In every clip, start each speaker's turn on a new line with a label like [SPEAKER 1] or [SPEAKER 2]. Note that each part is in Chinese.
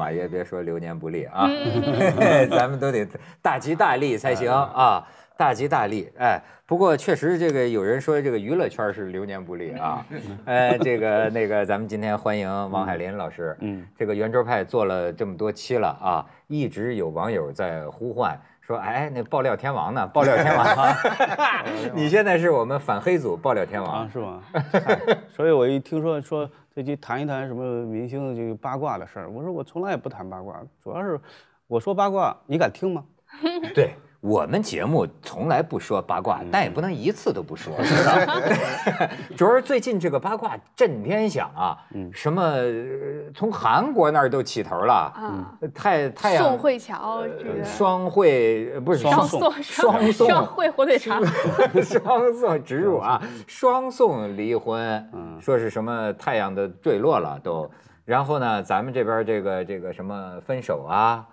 [SPEAKER 1] 马爷，别说流年不利啊，咱们都得大吉大利才行啊！大吉大利，哎，不过确实这个有人说这个娱乐圈是流年不利啊。呃，这个那个咱们今天欢迎王海林老师，嗯，这个圆桌派做了这么多期了啊，一直有网友在呼唤说，哎，那爆料天王呢？爆料天王，你现在是我们反黑组爆料天王是吗？
[SPEAKER 2] 所以，我一听说说这近谈一谈什么明星这个八卦的事儿，我说我从来也不谈
[SPEAKER 1] 八卦，主要是我说八卦，你敢听吗？对。我们节目从来不说八卦，但也不能一次都不说。主要是最近这个八卦震天响啊，什么从韩国那儿都起头了太太阳宋
[SPEAKER 3] 慧乔
[SPEAKER 1] 双汇不是双宋双宋双
[SPEAKER 3] 慧火腿肠，
[SPEAKER 1] 双宋植入啊，双宋离婚，说是什么太阳的坠落了都，然后呢，咱们这边这个这个什么分手啊，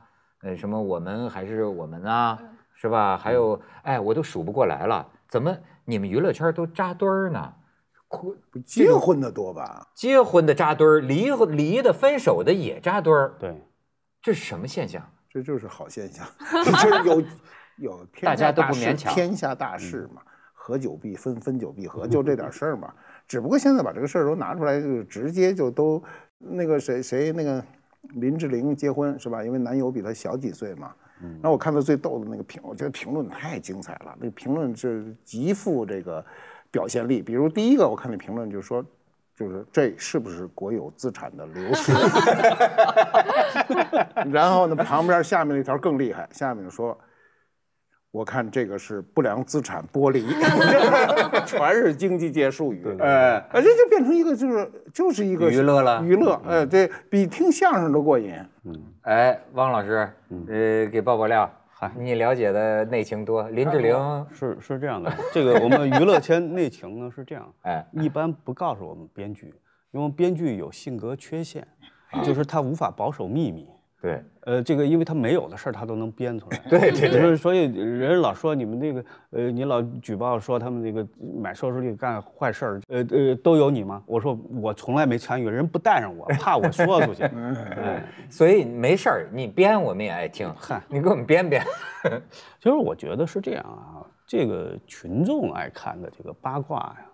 [SPEAKER 1] 呃，什么我们还是我们啊。是吧？还有，哎，我都数不过来了。怎么你们娱乐圈都扎堆儿呢？婚
[SPEAKER 4] 结婚的多吧？
[SPEAKER 1] 结婚的扎堆儿，离离的、分手的也扎堆儿。对，
[SPEAKER 4] 这是什么现象？这就是好现象。这 有有大家都不勉强，天下大事嘛，合久必分，分久必合，就这点事儿嘛。只不过现在把这个事儿都拿出来，就直接就都那个谁谁那个林志玲结婚是吧？因为男友比她小几岁嘛。那我看到最逗的那个评，我觉得评论太精彩了，那个评论是极富这个表现力。比如第一个，我看那评论就说，就是这是不是国有资产的流失？然后呢，旁边下面那条更厉害，下面说。我看这个是不良资产剥离，全是经济界术语。哎，这就变成一个，就是就是一个娱乐了，娱乐。哎，对比听相声都过瘾。嗯，
[SPEAKER 1] 哎，汪老师，呃，给爆爆料，好，你了解的内情多。林志
[SPEAKER 2] 玲是是这样的，这个我们娱乐圈内情呢是这样，哎，一般不告诉我们编剧，因为编剧有性格缺陷，就是他无法保守秘密。对，呃，这个因为他没有的事儿，他都能编出来。对对对，所以人老说你们那个，呃，你老举报说他们那个买收视率干坏事儿，呃呃，都有你吗？我说我从来没参与，人不带上我，怕我说出去。所以没事儿，你编我们也爱听。嗨，你给我们编编。其实我觉得是这样啊，这个群众爱看的这个八卦呀，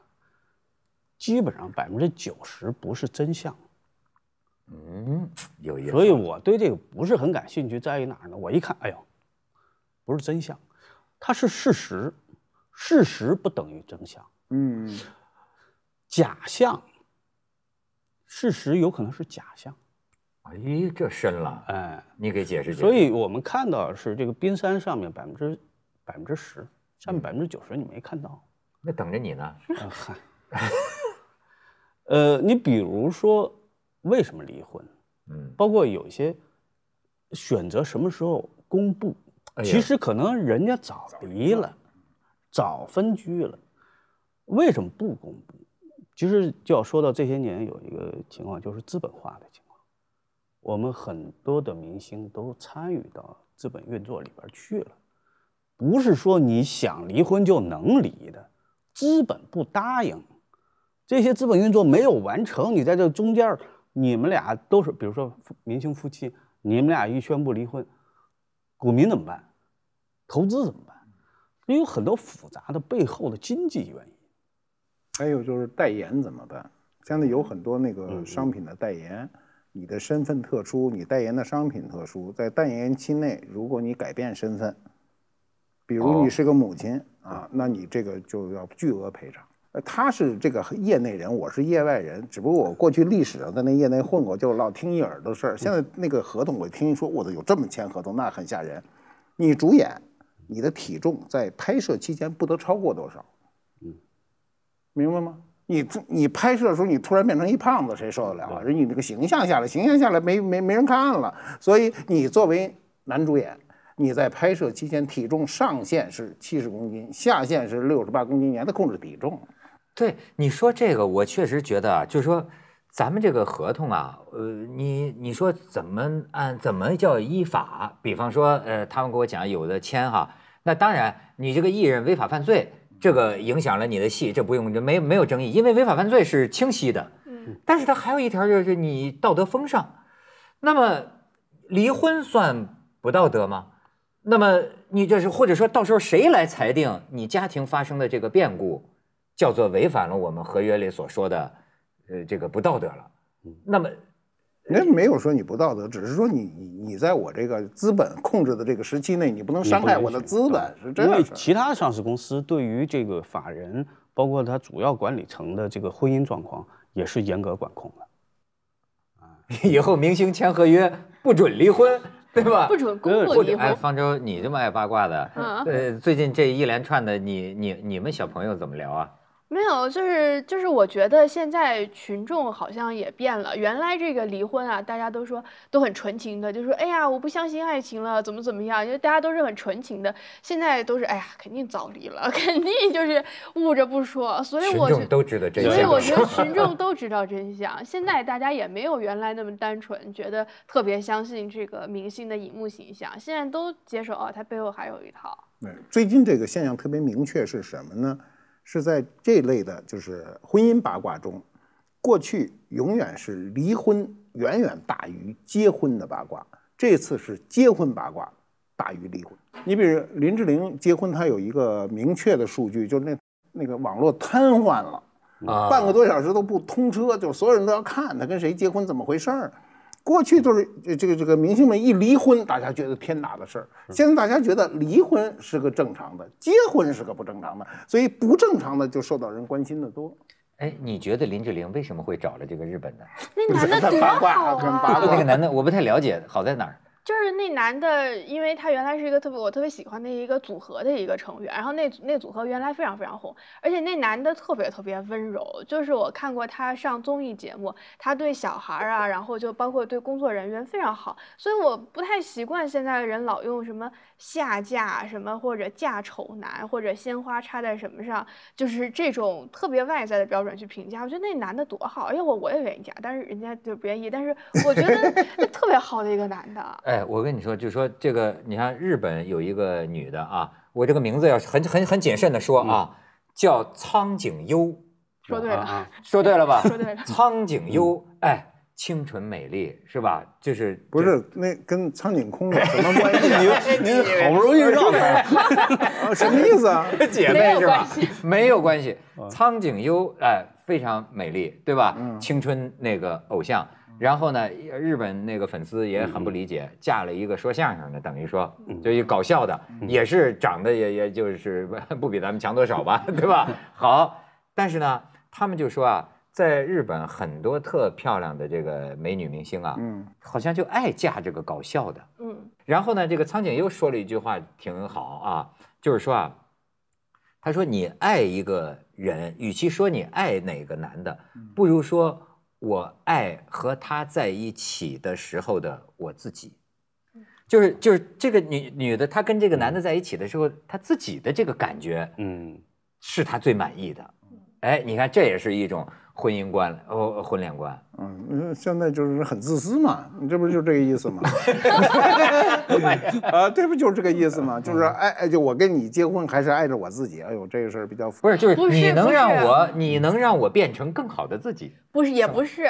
[SPEAKER 2] 基本上百分之九十不是真相。嗯，所以我对这个不是很感兴趣，在于哪儿呢？我一看，哎呦，不是真相，它是事实，事实不等于真相。嗯，假象，事实有可能是假象。哎呀，这深了，哎，你给解释解释。所以我们看到是这个冰山上面百分之百分之十，下面百分之九十你没看到，那等着你呢。呃，你比如说。为什么离婚？嗯，包括有一些选择什么时候公布，其实可能人家早离了，早分居了，为什么不公布？其实就要说到这些年有一个情况，就是资本化的情况。我们很多的明星都参与到资本运作里边去了，不是说你想离婚就能离的，资本不答应，这些资本运作没有完成，你在这中间你们俩都是，比如说明星夫妻，你们俩一宣布离婚，股民怎么办？投资怎么办？
[SPEAKER 4] 有很多复杂的背后的经济原因，还有就是代言怎么办？现在有很多那个商品的代言，你的身份特殊，你代言的商品特殊，在代言期内，如果你改变身份，比如你是个母亲啊，那你这个就要巨额赔偿。他是这个业内人，我是业外人。只不过我过去历史上在那业内混过，就老听一耳朵事儿。现在那个合同我听说，我的有这么签合同，那很吓人。你主演，你的体重在拍摄期间不得超过多少？嗯，明白吗？你你拍摄的时候，你突然变成一胖子，谁受得了啊？人你这个形象下来，形象下来没没没人看了。所以你作为男主演，你在拍摄期间体重上限是七十公斤，下限是六十八公斤，你得控制体重。对你说这个，我确实
[SPEAKER 1] 觉得啊，就是说，咱们这个合同啊，呃，你你说怎么按怎么叫依法？比方说，呃，他们跟我讲有的签哈，那当然，你这个艺人违法犯罪，这个影响了你的戏，这不用没没有争议，因为违法犯罪是清晰的。嗯。但是他还有一条就是你道德风尚，那么离婚算不道德吗？那么你就是或者说到时候谁来裁定你家庭发生的这个变故？叫做违反了我们合约里所说的，
[SPEAKER 4] 呃，这个不道德了。那么，人没有说你不道德，只是说你你你在我这个资本控制的这个时期内，你不能伤害我的资本，是这样。因为其他
[SPEAKER 2] 上市公司对于这个法人，包括他主要管理层的这个婚姻状况，
[SPEAKER 1] 也是严格管控的。啊，以后明星签合约不准离婚，对吧？不准工作离婚。方舟，你这么爱八卦的，呃，最近这一连串的，你你你们小朋友怎么聊啊？
[SPEAKER 3] 没有，就是就是，我觉得现在群众好像也变了。原来这个离婚啊，大家都说都很纯情的，就说哎呀，我不相信爱情了，怎么怎么样？就大家都是很纯情的。现在都是哎呀，肯定早离了，肯定就是捂着不说。所以群众都知道真相。所以我觉得群众 都知道真相。现在大家也没有原来那么单纯，觉得特别相信这个明星的荧幕形象。现在都接受哦，他背后还有一套。
[SPEAKER 4] 最近这个现象特别明确是什么呢？是在这类的，就是婚姻八卦中，过去永远是离婚远远大于结婚的八卦，这次是结婚八卦大于离婚。你比如林志玲结婚，她有一个明确的数据，就是那那个网络瘫痪了，
[SPEAKER 3] 半个多小时
[SPEAKER 4] 都不通车，就所有人都要看她跟谁结婚，怎么回事儿。过去就是这个这个明星们一离婚，大家觉得天大的事儿。现在大家觉得离婚是个正常的，结婚是个不正常的，所以不正常的就受到人关心的多。
[SPEAKER 1] 哎，你觉得林志玲为什么会找了这个日本的？那男的 多好啊！那个男的我不太了解，好在哪儿？
[SPEAKER 3] 就是那男的，因为他原来是一个特别我特别喜欢的一个组合的一个成员，然后那那组合原来非常非常红，而且那男的特别特别温柔。就是我看过他上综艺节目，他对小孩啊，然后就包括对工作人员非常好，所以我不太习惯现在的人老用什么下嫁什么或者嫁丑男或者鲜花插在什么上，就是这种特别外在的标准去评价。我觉得那男的多好，因为我我也愿意嫁，但是人家就不愿意，但是我觉得那 特别好的一个男的。
[SPEAKER 1] 哎，我跟你说，就说这个，你看日本有一个女的啊，我这个名字要是很很很谨慎的说啊，叫苍井优，
[SPEAKER 3] 说对了啊，说对了吧？说对了，
[SPEAKER 1] 苍井优，哎，清纯美丽是吧？就是
[SPEAKER 4] 不是那跟苍井空有什么关系？您 您好不容易绕开，什么意思啊？姐妹是吧？
[SPEAKER 1] 没有关系，苍井优，哎，非常美丽，对吧？青春那个偶像。然后呢，日本那个粉丝也很不理解，嫁了一个说相声的，等于说就一搞笑的，也是长得也也就是 不比咱们强多少吧，对吧？好，但是呢，他们就说啊，在日本很多特漂亮的这个美女明星啊，嗯，好像就爱嫁这个搞笑的，嗯。然后呢，这个苍井又说了一句话挺好啊，就是说啊，他说你爱一个人，与其说你爱哪个男的，不如说。我爱和他在一起的时候的我自己，就是就是这个女女的，她跟这个男的在一起的时候，她自己的这个感觉，嗯，是她最满意的。哎，你看，这也是一种婚姻观哦，婚恋观。
[SPEAKER 4] 嗯，现在就是很自私嘛，你这不就这个意思吗？啊，这不就是这个意思吗？就是爱，就我跟你结婚还是爱着我自己。哎呦，这个事儿比较复杂。不是，就
[SPEAKER 1] 是你能让我，你能让我变成更好的自己。
[SPEAKER 3] 不是，也不是。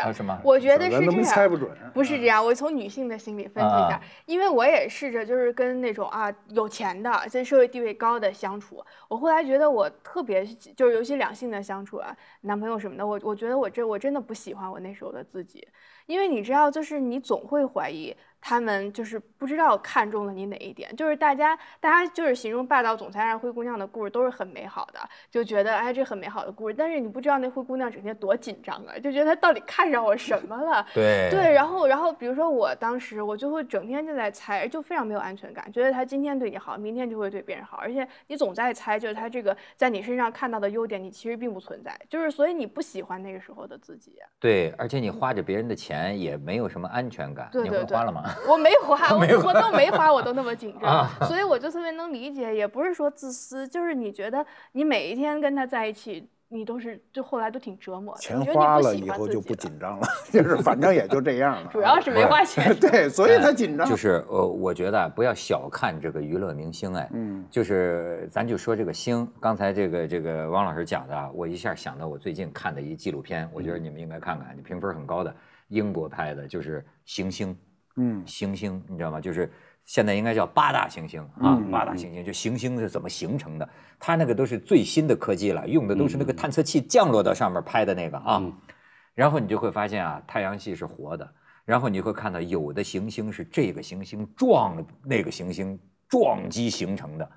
[SPEAKER 3] 我觉得是这么。猜不准。不是这样，我从女性的心理分析一下，因为我也试着就是跟那种啊有钱的、在社会地位高的相处，我后来觉得我特别，就是尤其两性的相处啊，男朋友什么的，我我觉得我这我真的不喜欢我那时候的。自己，因为你知道，就是你总会怀疑。他们就是不知道看中了你哪一点，就是大家，大家就是形容霸道总裁爱上灰姑娘的故事都是很美好的，就觉得哎，这很美好的故事。但是你不知道那灰姑娘整天多紧张啊，就觉得她到底看上我什么了？对对，然后然后，比如说我当时，我就会整天就在猜，就非常没有安全感，觉得她今天对你好，明天就会对别人好，而且你总在猜，就是她这个在你身上看到的优点，你其实并不存在。就是所以你不喜欢那个时候的自己。
[SPEAKER 1] 对，而且你花着别人的钱也没有什么安全感，你会花
[SPEAKER 3] 了吗？我没花，我 我都没花，我都那么紧张，所以我就特别能理解，也不是说自私，就是你觉得你每一天跟他在一起，你都是就后来都挺折磨，的。钱花了以
[SPEAKER 4] 后就不紧张了，就是反正也就这样了。主
[SPEAKER 3] 要是没花钱，对，所以他紧张。就
[SPEAKER 1] 是呃，我觉得不要小看这个娱乐明星，哎，嗯，就是咱就说这个星，刚才这个这个汪老师讲的，我一下想到我最近看的一纪录片，我觉得你们应该看看，你评分很高的英国拍的，就是《行星》。嗯，行星你知道吗？就是现在应该叫八大行星啊，八大行星就行星是怎么形成的？它那个都是最新的科技了，用的都是那个探测器降落到上面拍的那个啊。然后你就会发现啊，太阳系是活的，然后你会看到有的行星是这个行星撞那个行星撞击形成的。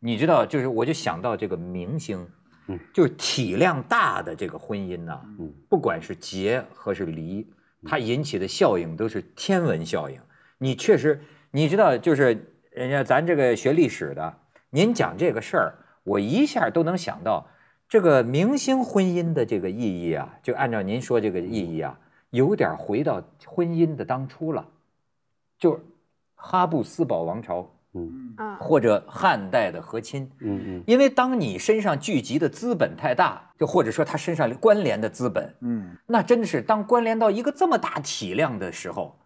[SPEAKER 1] 你知道，就是我就想到这个明星，嗯，就是体量大的这个婚姻呢，嗯，不管是结和是离。它引起的效应都是天文效应。你确实，你知道，就是人家咱这个学历史的，您讲这个事儿，我一下都能想到这个明星婚姻的这个意义啊。就按照您说这个意义啊，有点回到婚姻的当初了，就是哈布斯堡王朝。
[SPEAKER 5] 嗯嗯，或
[SPEAKER 1] 者汉代的和亲，嗯嗯，因为当你身上聚集的资本太大，就或者说他身上关联的资本，嗯，那真的是当关联到一个这么大体量的时候，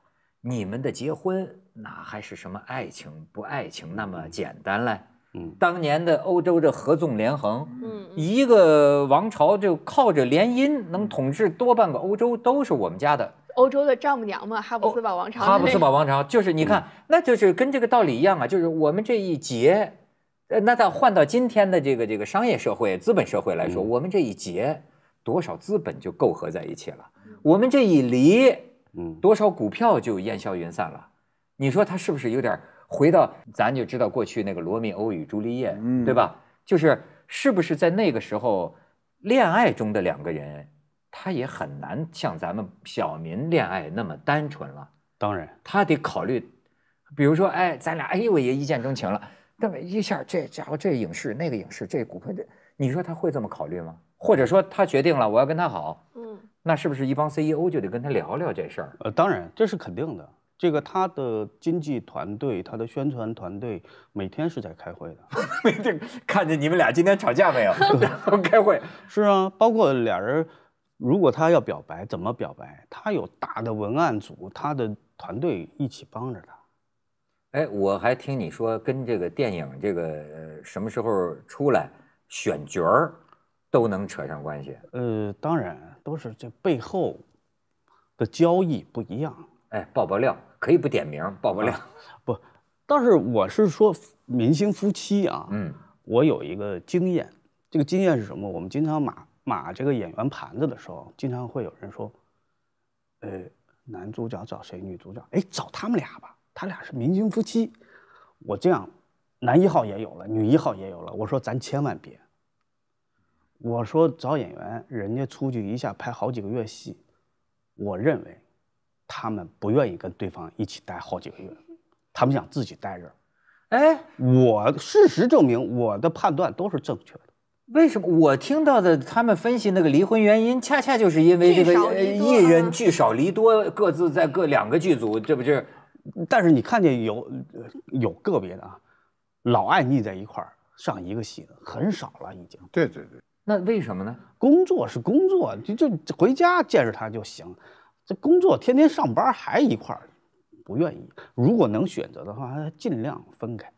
[SPEAKER 1] 你们的结婚哪还是什么爱情不爱情那么简单嘞？嗯，当年的欧洲这合纵连横，嗯，一个王朝就靠着联姻能统治多半个欧洲，都是我们家的。
[SPEAKER 3] 欧洲的丈母娘们，哈布斯堡王朝。哈布斯堡
[SPEAKER 1] 王朝就是你看，那就是跟这个道理一样啊，就是我们这一结，呃，那再换到今天的这个这个商业社会、资本社会来说，我们这一结，多少资本就勾合在一起了；我们这一离，多少股票就烟消云散了。你说他是不是有点回到咱就知道过去那个罗密欧与朱丽叶，对吧？就是是不是在那个时候恋爱中的两个人？他也很难像咱们小民恋爱那么单纯了。当然，他得考虑，比如说，哎，咱俩，哎呦，也一见钟情了。那么一下，这家伙，这影视，那个影视，这股票，这，你说他会这么考虑吗？或者说，他决定了，我要跟他好。嗯，那是不是一帮 CEO 就得跟他聊聊这事儿？呃，当然，这是肯定的。这个他的经
[SPEAKER 2] 济团队，他的宣传团队，每天是在开会的。每 天看见你们俩今天吵架没有？开会。是啊，包括俩人。如果他要表白，怎么表白？他有大的文案组，他的团队一起帮着他。
[SPEAKER 1] 哎，我还听你说跟这个电影这个什么时候出来选角儿，都能扯上关系。
[SPEAKER 2] 呃，当然都是这背后的交易不一样。
[SPEAKER 1] 哎，爆爆料可以不点名，爆爆料
[SPEAKER 2] 不。但是我是说明星夫妻啊，嗯，我有一个经验，这个经验是什么？我们经常马。码这个演员盘子的时候，经常会有人说：“呃，男主角找谁？女主角？哎，找他们俩吧，他俩是明星夫妻。”我这样，男一号也有了，女一号也有了。我说咱千万别。我说找演员，人家出去一下拍好几个月戏，我认为他们不愿意跟对方一起待好几个月，他们想自己待着。哎，我事实证明我的判断都是正
[SPEAKER 1] 确的。为什么我听到的他们分析那个离婚原因，恰恰就是因为这个艺人聚少离多，各自在各两个剧组，这不就是？但是你看
[SPEAKER 2] 见有有个别的啊，老爱腻在一块儿上一个戏，很少了已经。对对对。那为什么呢？工作是工作，就就回家见着他就行。这工作天天上班还一块儿，不愿意。如果能选择的话，尽量分开，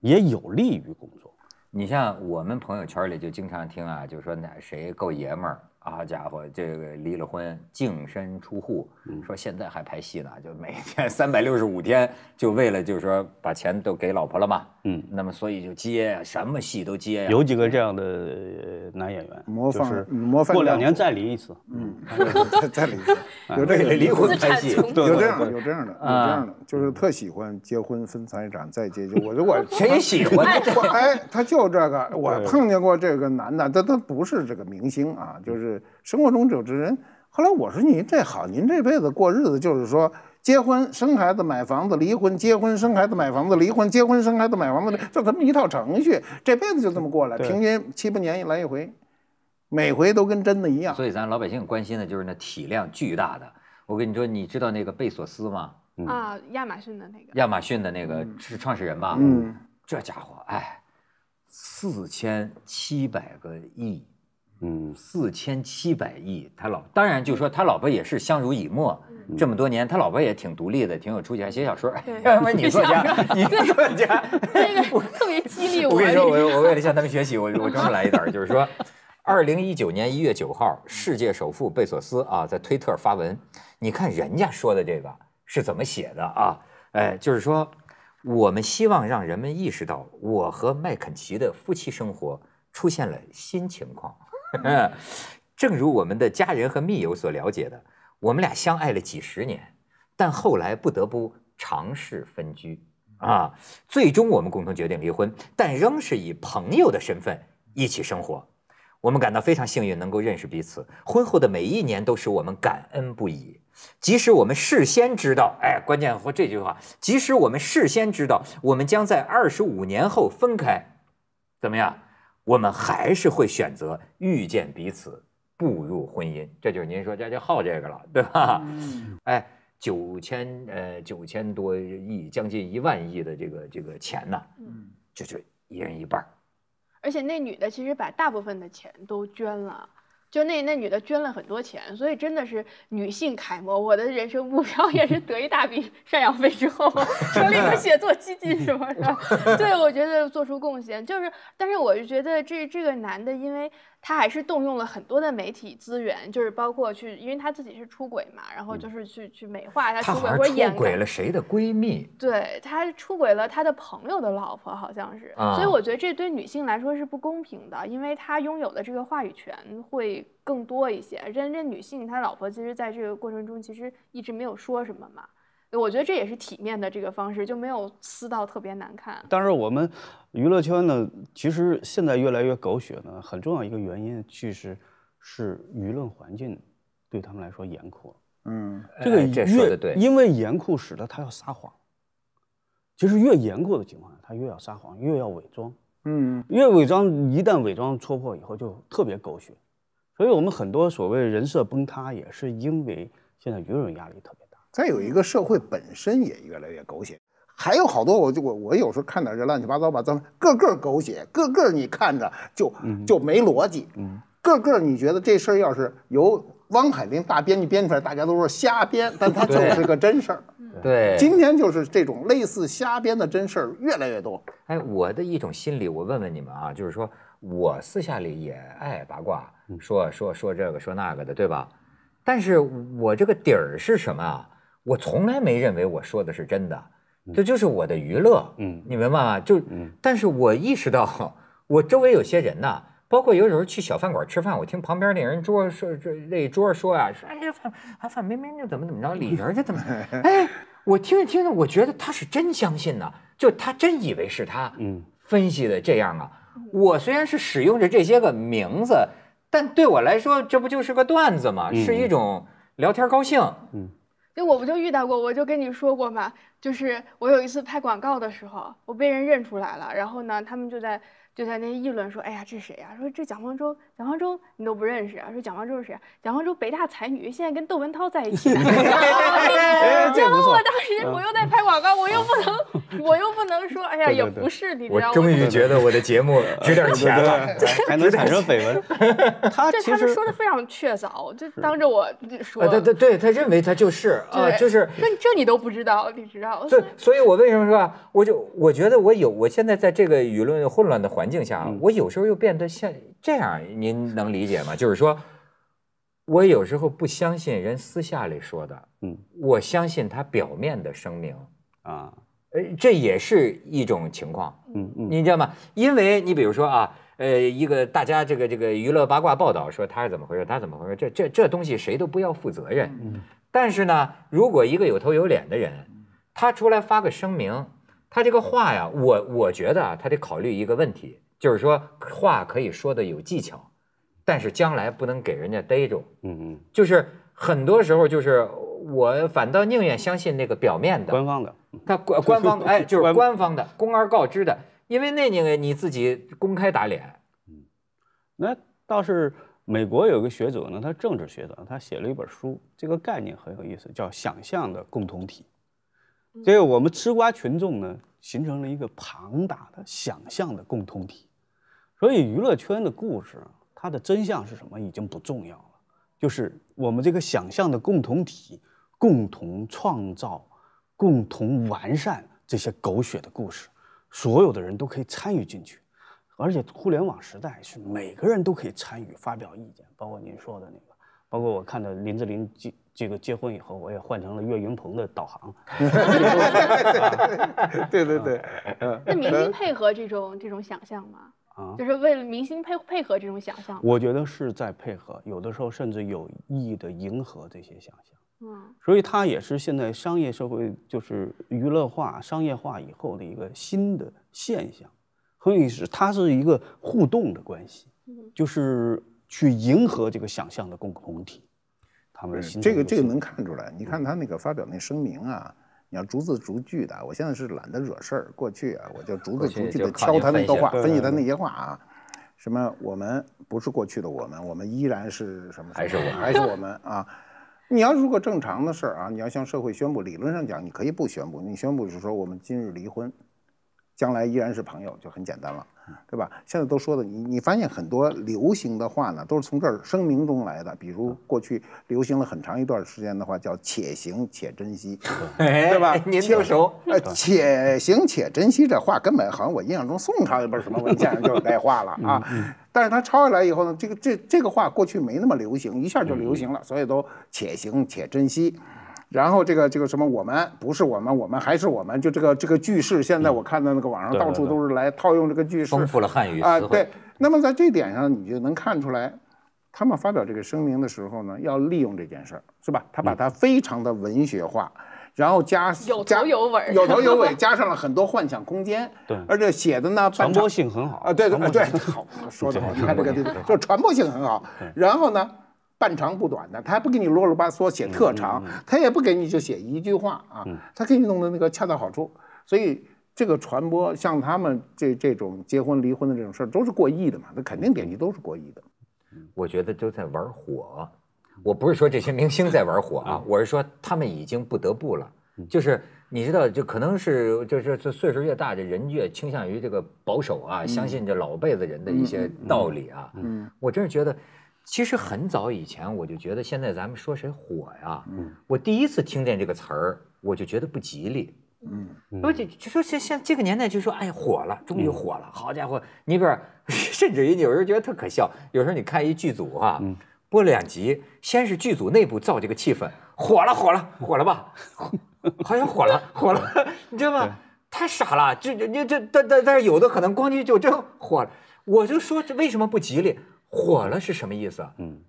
[SPEAKER 2] 也有利于
[SPEAKER 1] 工作。你像我们朋友圈里就经常听啊，就说那谁够爷们儿。好家伙，这个离了婚净身出户，说现在还拍戏呢，就每天三百六十五天，就为了就是说把钱都给老婆了嘛。嗯，那么所以就接什么戏都接。有几个这
[SPEAKER 2] 样的男演员，模范。过两年
[SPEAKER 1] 再离一次，
[SPEAKER 4] 嗯，
[SPEAKER 2] 再离一次，有这个 离婚拍戏，有这样的有这样的有这样的，
[SPEAKER 4] 就是特喜欢结婚分财产再结。我如果谁喜欢哎，他就这个，我碰见过这个男的，他他不是这个明星啊，就是。生活中只有这人，后来我说您这好，您这辈子过日子就是说结婚生孩子买房子离婚结婚生孩子买房子离婚结婚生孩子买房子，就这么一套程序，这辈子就这么过来，平均七八年一来一回，每回都跟真的一样。
[SPEAKER 1] 所以咱老百姓关心的就是那体量巨大的。我跟你说，你知道那个贝索斯吗？
[SPEAKER 3] 啊，亚马逊的那个。
[SPEAKER 1] 亚马逊的那个是创始人吧？嗯，这家伙哎，四千七百个亿。嗯，四千七百亿，他老当然就说他老婆也是相濡以沫，这么多年他老婆也挺独立的，挺有出息，还写小说，要不女作家，
[SPEAKER 3] 女作家，这个特别激励我。我跟你说，我我
[SPEAKER 1] 为了向他们学习，我我专门来一段，就是说，二零一九年一月九号，世界首富贝索斯啊在推特发文，你看人家说的这个是怎么写的啊？哎，就是说，我们希望让人们意识到我和麦肯齐的夫妻生活出现了新情况。嗯，正如我们的家人和密友所了解的，我们俩相爱了几十年，但后来不得不尝试分居。啊，最终我们共同决定离婚，但仍是以朋友的身份一起生活。我们感到非常幸运能够认识彼此。婚后的每一年都使我们感恩不已。即使我们事先知道，哎，关键说这句话，即使我们事先知道，我们将在二十五年后分开，怎么样？我们还是会选择遇见彼此，步入婚姻。这就是您说这就好这个了，对吧？哎，九千呃九千多亿，将近一万亿的这个这个钱呢，就就一人一半。
[SPEAKER 3] 而且那女的其实把大部分的钱都捐了。就那那女的捐了很多钱，所以真的是女性楷模。我的人生目标也是得一大笔 赡养费之后，成立个写作基金什么的。对，我觉得做出贡献就是，但是我就觉得这这个男的，因为。他还是动用了很多的媒体资源，就是包括去，因为他自己是出轨嘛，然后就是去去美化他出轨。
[SPEAKER 1] 或者演出轨了谁的闺蜜？
[SPEAKER 3] 对他出轨了他的朋友的老婆，好像是。所以我觉得这对女性来说是不公平的，因为他拥有的这个话语权会更多一些。认认女性，他老婆其实在这个过程中其实一直没有说什么嘛。我觉得这也是体面的这个方式，就没有撕到特别难看。
[SPEAKER 2] 但是我们娱乐圈呢，其实现在越来越狗血呢，很重要一个原因其实是舆论环境对他们来说严酷。嗯，这个越因为严酷，使得他要撒谎。其实越严酷的情况下，他越要撒谎，越要伪装。嗯，越伪装，一旦伪装戳破以后，就特别狗血。所以我们很多所谓人设崩
[SPEAKER 4] 塌，也是因为现在舆论压力特。别。再有一个社会本身也越来越狗血，还有好多我就我我有时候看点这乱七八糟吧，咱们个个狗血，个个你看着就就没逻辑，个个你觉得这事儿要是由汪海林大编剧编出来，大家都说瞎编，但他就是个真事儿。对，今天就是这种类似瞎编的真事儿越来越多。哎，
[SPEAKER 1] 我的一种心理，我问问你们啊，就是说我私下里也爱八卦，说说说这个说那个的，对吧？但是我这个底儿是什么啊？我从来没认为我说的是真的，这就是我的娱乐。嗯，你明白吗？就，但是我意识到我周围有些人呐，包括有时候去小饭馆吃饭，我听旁边那人桌说，这那桌说啊，说哎呀范，范冰冰就怎么怎么着，李云就怎么，哎，我听着听着，我觉得他是真相信呢，就他真以为是他，嗯，分析的这样啊。我虽然是使用着这些个名字，但对我来说，这不就是个段子吗？是一种聊天高兴，嗯。
[SPEAKER 3] 就我不就遇到过，我就跟你说过嘛，就是我有一次拍广告的时候，我被人认出来了，然后呢，他们就在就在那议论说，哎呀，这谁呀？说这蒋方舟。蒋方舟你都不认识啊？说蒋方舟是谁？蒋方舟北大才女，现在跟窦文涛在一起。然后我当时我又在拍广告，我又不能，我又不能说，哎呀，也不是你。我终于觉得我的
[SPEAKER 1] 节目 值点钱了，还能产生绯闻。
[SPEAKER 3] 他其实说的非常确凿，就当着我说。对
[SPEAKER 1] 对他认为他就是啊，就是。
[SPEAKER 3] 那这你都不知道，你知道？
[SPEAKER 1] 对，所以我为什么说，我就我觉得我有，我现在在这个舆论混乱的环境下，我有时候又变得像这样你。您能理解吗？就是说，我有时候不相信人私下里说的，嗯，我相信他表面的声明啊，呃，这也是一种情况，嗯嗯，你知道吗？因为你比如说啊，呃，一个大家这个这个娱乐八卦报道说他是怎么回事，他怎么回事，这这这东西谁都不要负责任，嗯，但是呢，如果一个有头有脸的人，他出来发个声明，他这个话呀，我我觉得啊，他得考虑一个问题，就是说话可以说的有技巧。但是将来不能给人家逮着，嗯嗯，就是很多时候就是我反倒宁愿相信那个表面的官方的，他官官方 哎就是官方的公而告之的，因为那那个你自己公开打脸，嗯，
[SPEAKER 2] 那倒是美国有个学者呢，他政治学者，他写了一本书，这个概念很有意思，叫想象的共同体，这个我们吃瓜群众呢形成了一个庞大的想象的共同体，所以娱乐圈的故事。它的真相是什么已经不重要了，就是我们这个想象的共同体，共同创造、共同完善这些狗血的故事，所有的人都可以参与进去，而且互联网时代是每个人都可以参与发表意见，包括您说的那个，包括我看到林志玲结这个结婚以后，我也换成了岳云鹏的导航。对 对对，那明星
[SPEAKER 3] 配合这种这种想象吗？啊，就是为了明星配配合这种想象，
[SPEAKER 2] 我觉得是在配合，有的时候甚至有意的迎合这些想象，嗯，所以它也是现在商业社会就是娱乐化、商业化以后的一个新的现象。所以士，它是一个互动的关系，
[SPEAKER 4] 就是去迎合这个想象的共同体，他们这个这个能看出来。你看他那个发表那声明啊。你要逐字逐句的，我现在是懒得惹事儿。过去啊，我就逐字逐句的敲他那个话，分析他那些话啊。什么，我们不是过去的我们，我们依然是什么？还是我，还是我们啊？你要如果正常的事儿啊，你要向社会宣布，理论上讲你可以不宣布，你宣布是说我们今日离婚，将来依然是朋友就很简单了。对吧？现在都说的你，你发现很多流行的话呢，都是从这儿声明中来的。比如过去流行了很长一段时间的话，叫 “且行且珍惜”，对吧？您就熟，呃，“且行且珍惜”这话根本好像我印象中宋朝也不是什么，文献就是这话了啊。但是它抄下来以后呢，这个这这个话过去没那么流行，一下就流行了，所以都“且行且珍惜”。然后这个这个什么我们不是我们，我们还是我们，就这个这个句式。现在我看到那个网上到处都是来套用这个句式，丰富了汉语啊。对。那么在这点上，你就能看出来，他们发表这个声明的时候呢，要利用这件事儿，是吧？他把它非常的文学化，然后加有头有尾，有头有尾，加上了很多幻想空间。对。而且写的呢，传播性很好啊。对对对，好说好你看这个这个就传播性很好。然后呢？半长不短的，他还不给你啰啰巴嗦写特长，他也不给你就写一句话啊，他给你弄的那个恰到好处。所以这个传播，像他们这这种结婚离婚的这种事儿，都是过亿的嘛，那肯定点击都是过亿的。
[SPEAKER 1] 我觉得都在玩火，我不是说这些明星在玩火啊，我是说他们已经不得不了。就是你知道，就可能是就是这岁数越大，这人越倾向于这个保守啊，相信这老辈子人的一些道理啊。嗯，我真是觉得。其实很早以前我就觉得，现在咱们说谁火呀？嗯，我第一次听见这个词儿，我就觉得不吉利。嗯嗯，而且就说现现这个年代，就说哎呀火了，终于火了，好家伙！你比如，甚至于有时候觉得特可笑，有时候你看一剧组哈，播两集，先是剧组内部造这个气氛，火了火了火了吧？火 好像火了火了，你知道吗？太傻了！这这这但但但是有的可能光就就真火了。我就说这为什么不吉利？火了是什么意思？嗯，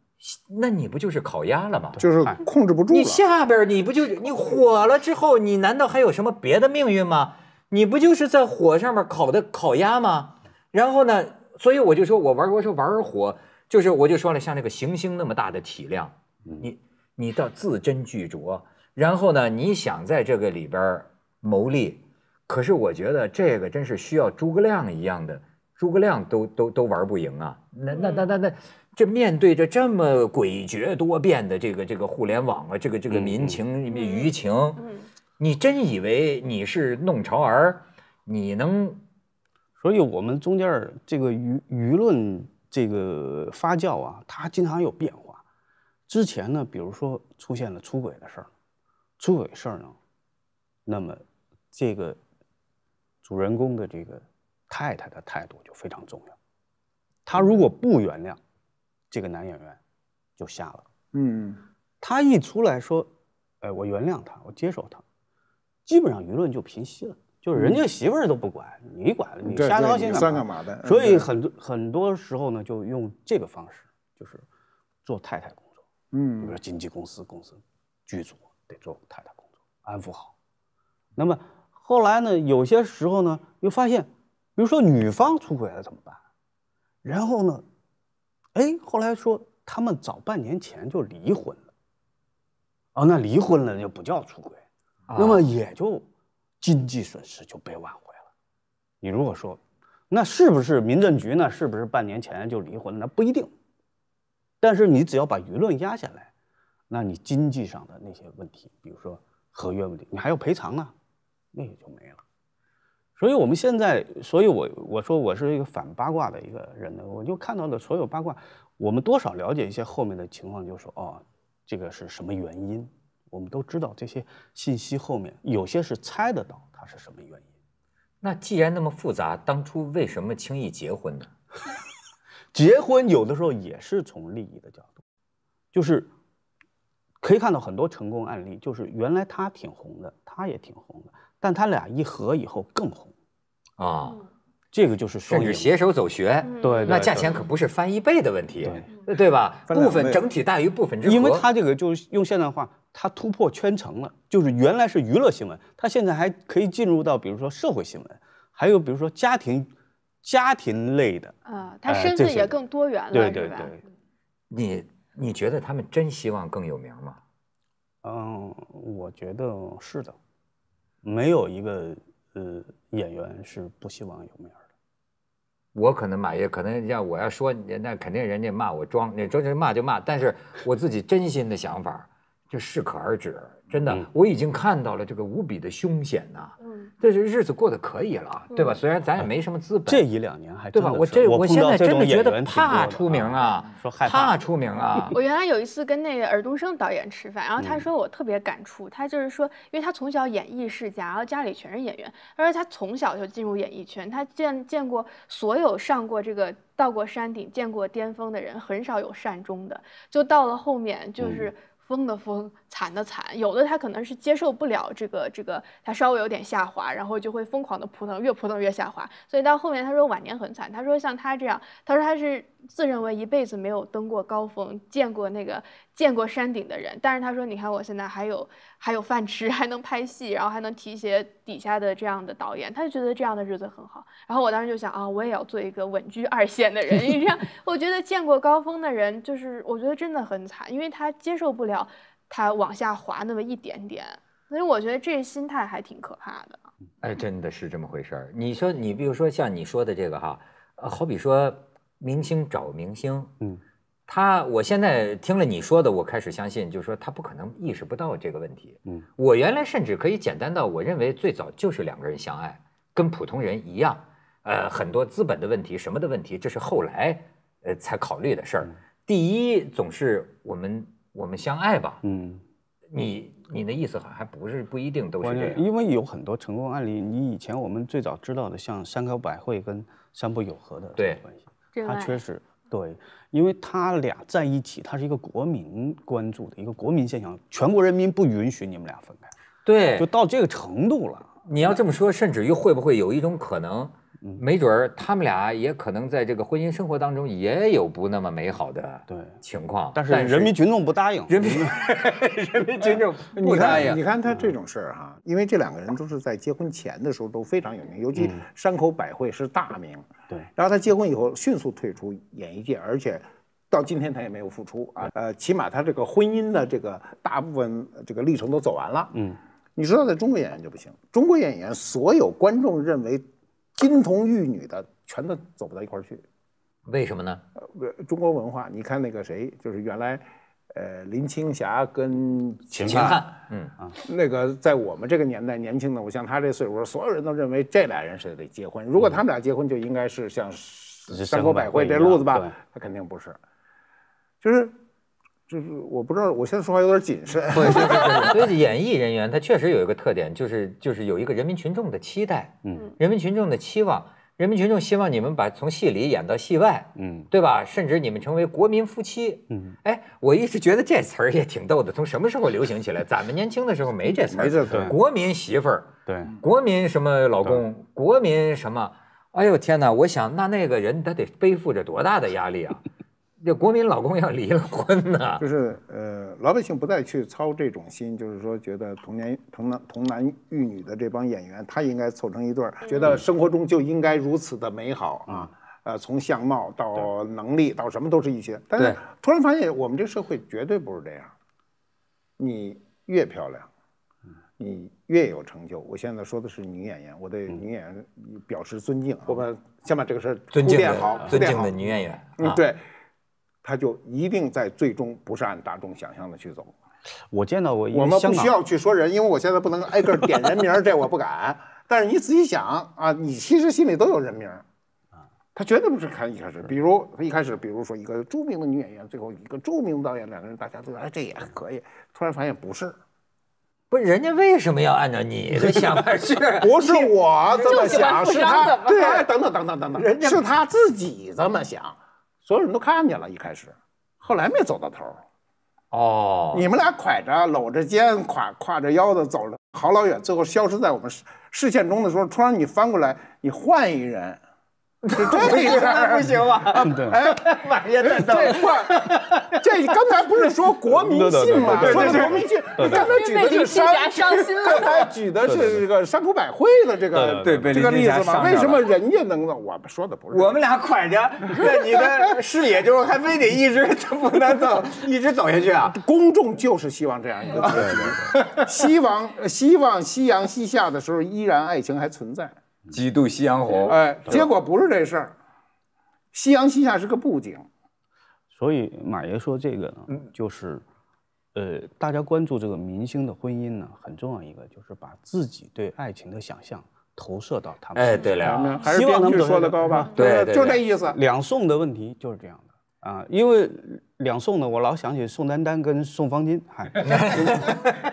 [SPEAKER 1] 那你不就是烤鸭
[SPEAKER 4] 了吗？就是控制不住了。你
[SPEAKER 1] 下边你不就你火了之后，你难道还有什么别的命运吗？你不就是在火上面烤的烤鸭吗？然后呢？所以我就说我玩我说玩火，就是我就说了，像那个行星那么大的体量，你你到字斟句酌，然后呢，你想在这个里边谋利，可是我觉得这个真是需要诸葛亮一样的。诸葛亮都都都玩不赢啊！那那那那那，这面对着这么诡谲多变的这个这个互联网啊，这个这个民情、么舆情，你真以为你是弄潮儿？你能？所以我们中间这个舆
[SPEAKER 2] 舆论这个发酵啊，它经常有变化。之前呢，比如说出现了出轨的事儿，出轨事儿呢，那么这个主人公的这个。太太的态度就非常重要，她如果不原谅，这个男演员就瞎了。嗯，他一出来说，哎，我原谅他，我接受他，基本上舆论就平息了。就是人家媳妇儿都不管，你管你瞎操心干的？所以很多很多时候呢，就用这个方式，就是做太太工作。嗯，比如说经纪公司、公司、剧组得做太太工作，安抚好。那么后来呢，有些时候呢，又发现。比如说女方出轨了怎么办？然后呢？哎，后来说他们早半年前就离婚了。哦，那离婚了就不叫出轨，那么也就经济损失就被挽回了。你如果说，那是不是民政局呢？是不是半年前就离婚了？那不一定。但是你只要把舆论压下来，那你经济上的那些问题，比如说合约问题，你还要赔偿呢，那也就没了。所以我们现在，所以我我说我是一个反八卦的一个人呢，我就看到的所有八卦，我们多少了解一些后面的情况，就说哦，这个是什么原因？我们都知道这些信息后面有些是猜得到它是什么原因。
[SPEAKER 1] 那既然那么复杂，当初为什么轻易结婚呢？结婚有的时候也是从利益的角度，就是
[SPEAKER 2] 可以看到很多成功案例，就是原来他挺红的，他也挺红的，但他俩一合以后更红。
[SPEAKER 1] 啊，这个就是双语携手走学，对，那价钱可不是翻一倍的
[SPEAKER 2] 问题，对吧？部分整体大于部分之和，因为它这个就是用现代化，它突破圈层了，就是原来是娱乐新闻，它现在还可以进入到比如说社会新闻，还有比如说家庭、家庭类的
[SPEAKER 3] 啊，它身份也更多元了，对对对。
[SPEAKER 1] 你你觉得他们真希望更有名吗？嗯，我觉得是的，没有一个。呃，演员是不希望有名的。我可能马也，可能要我要说，那肯定人家骂我装，那装就骂就骂。但是我自己真心的想法，就适可而止。真的，我已经看到了这个无比的凶险呐。这是日子过得可以了，对吧？虽然咱也没什么资本，这一两年还对吧？我这我现在真的觉得怕出名啊，说害怕出名啊。我
[SPEAKER 3] 原来有一次跟那个尔冬升导演吃饭，然后他说我特别感触，他就是说，因为他从小演艺世家，然后家里全是演员，他说他从小就进入演艺圈，他见见过所有上过这个到过山顶、见过巅峰的人，很少有善终的，就到了后面就是。疯的疯，惨的惨，有的他可能是接受不了这个这个，他稍微有点下滑，然后就会疯狂的扑腾，越扑腾越下滑，所以到后面他说晚年很惨，他说像他这样，他说他是。自认为一辈子没有登过高峰、见过那个见过山顶的人，但是他说：“你看我现在还有还有饭吃，还能拍戏，然后还能提携底下的这样的导演，他就觉得这样的日子很好。”然后我当时就想：“啊，我也要做一个稳居二线的人。”你这样，我觉得见过高峰的人就是，我觉得真的很惨，因为他接受不了他往下滑那么一点点，所以我觉得这心态还挺可怕的。
[SPEAKER 1] 哎，真的是这么回事儿。你说，你比如说像你说的这个哈，呃，好比说。明星找明星，嗯，他我现在听了你说的，我开始相信，就是说他不可能意识不到这个问题。嗯，我原来甚至可以简单到我认为最早就是两个人相爱，跟普通人一样，呃，很多资本的问题、什么的问题，这是后来呃才考虑的事儿。第一，总是我们我们相爱吧。嗯，你你的意思好像还不是不一定都是这个，因
[SPEAKER 2] 为有很多成功案例。你以前我们最早知道的，像山口百惠跟山部有和的对
[SPEAKER 1] 关
[SPEAKER 5] 系。他确
[SPEAKER 2] 实对，因为他俩在一起，他是一个国民关注的一个
[SPEAKER 1] 国民现象，全国人民不允许你们俩分开，对，就到这个程度了。你要这么说，甚至于会不会有一种可能？没准儿他们俩也可能在这个婚姻生活当中也有不那么美好的情况，但是人民群众不答应，人民
[SPEAKER 5] 人民群众
[SPEAKER 1] 不答应。你看，
[SPEAKER 4] 你看他这种事儿哈，因为这两个人都是在结婚前的时候都非常有名，尤其山口百惠是大名，对。然后他结婚以后迅速退出演艺界，而且到今天他也没有复出啊。呃，起码他这个婚姻的这个大部分这个历程都走完了。嗯，你知道，在中国演员就不行，中国演员所有观众认为。金童玉女的全都走不到一块儿去，为什么呢？呃，中国文化，你看那个谁，就是原来，呃，林青霞跟秦汉，嗯啊，那个在我们这个年代，年轻的我像他这岁数，所有人都认为这俩人是得结婚。如果他们俩结婚，就应该是像《三国百会》这路子吧？他肯定不是，就是。就是我不知道，我现在说话有点谨慎。对
[SPEAKER 1] 对对所以演艺人员他确实有一个特点，就是就是有一个人民群众的期待，嗯，人民群众的期望，人民群众希望你们把从戏里演到戏外，嗯，对吧？甚至你们成为国民夫妻，嗯，哎，我一直觉得这词儿也挺逗的，从什么时候流行起来？咱们年轻的时候没这词儿，没这词儿，国民媳妇儿，对，国民什么老公，国民什么，哎呦天哪，我想那那个人他得背负着多大的压力啊！这国民老公
[SPEAKER 4] 要离了婚呢，就是呃，老百姓不再去操这种心，就是说觉得童年童男童男育女的这帮演员，他应该凑成一对儿，觉得生活中就应该如此的美好啊！呃，从相貌到能力到什么都是一些，但是突然发现我们这社会绝对不是这样，你越漂亮，你越有成就。我现在说的是女演员，我对女演员表示尊敬。我们先把这个事儿垫好，尊敬的女演员，嗯，对。他就一定在最终不是按大众想象的去走。我见到过，我们不需要去说人，因为我现在不能挨个点人名这我不敢。但是你仔细想啊，你其实心里都有人名他绝对不是看一开始，比如他一开始，比如说一个著名的女演员，最后一个著名的导演，两个人大家都哎这也可以，突然发现不是。不是人家为什么要按照你 的想法？
[SPEAKER 5] 去？不是我这么想，是他对，等
[SPEAKER 4] 等等等等等，是他自己这么想。所有人都看见了，一开始，后来没走到头哦，你们俩挎着、搂着肩、挎挎着腰的走了好老远，最后消失在我们视视线中的时候，突然你翻过来，你换一人。这一下不行吗？哎，玩意儿，这块这刚才不是说国民性吗？说国民性，刚才举的是山，伤刚才举的是这个《山口百惠》的这个这个例子吗？为什么人家能走？我们说的不是我们俩拐着，在你的视野就是还非得一直不能走，一直走下去啊？公众就是希望这样一个结局，希望希望夕阳西下的时候，依然爱情还存在。
[SPEAKER 1] 几度夕阳红？哎，结
[SPEAKER 4] 果不是这事儿。夕阳西下是个布景，
[SPEAKER 2] 所以马爷说这个呢，就是，呃，大家关注这个明星的婚姻呢，很重要一个就是把自己对爱情的想象投射到他们。哎，对了，还是编剧说的高吧？对，就这意思。两宋的问题就是这样的啊，因为两宋呢，我老想起宋丹丹跟宋方金，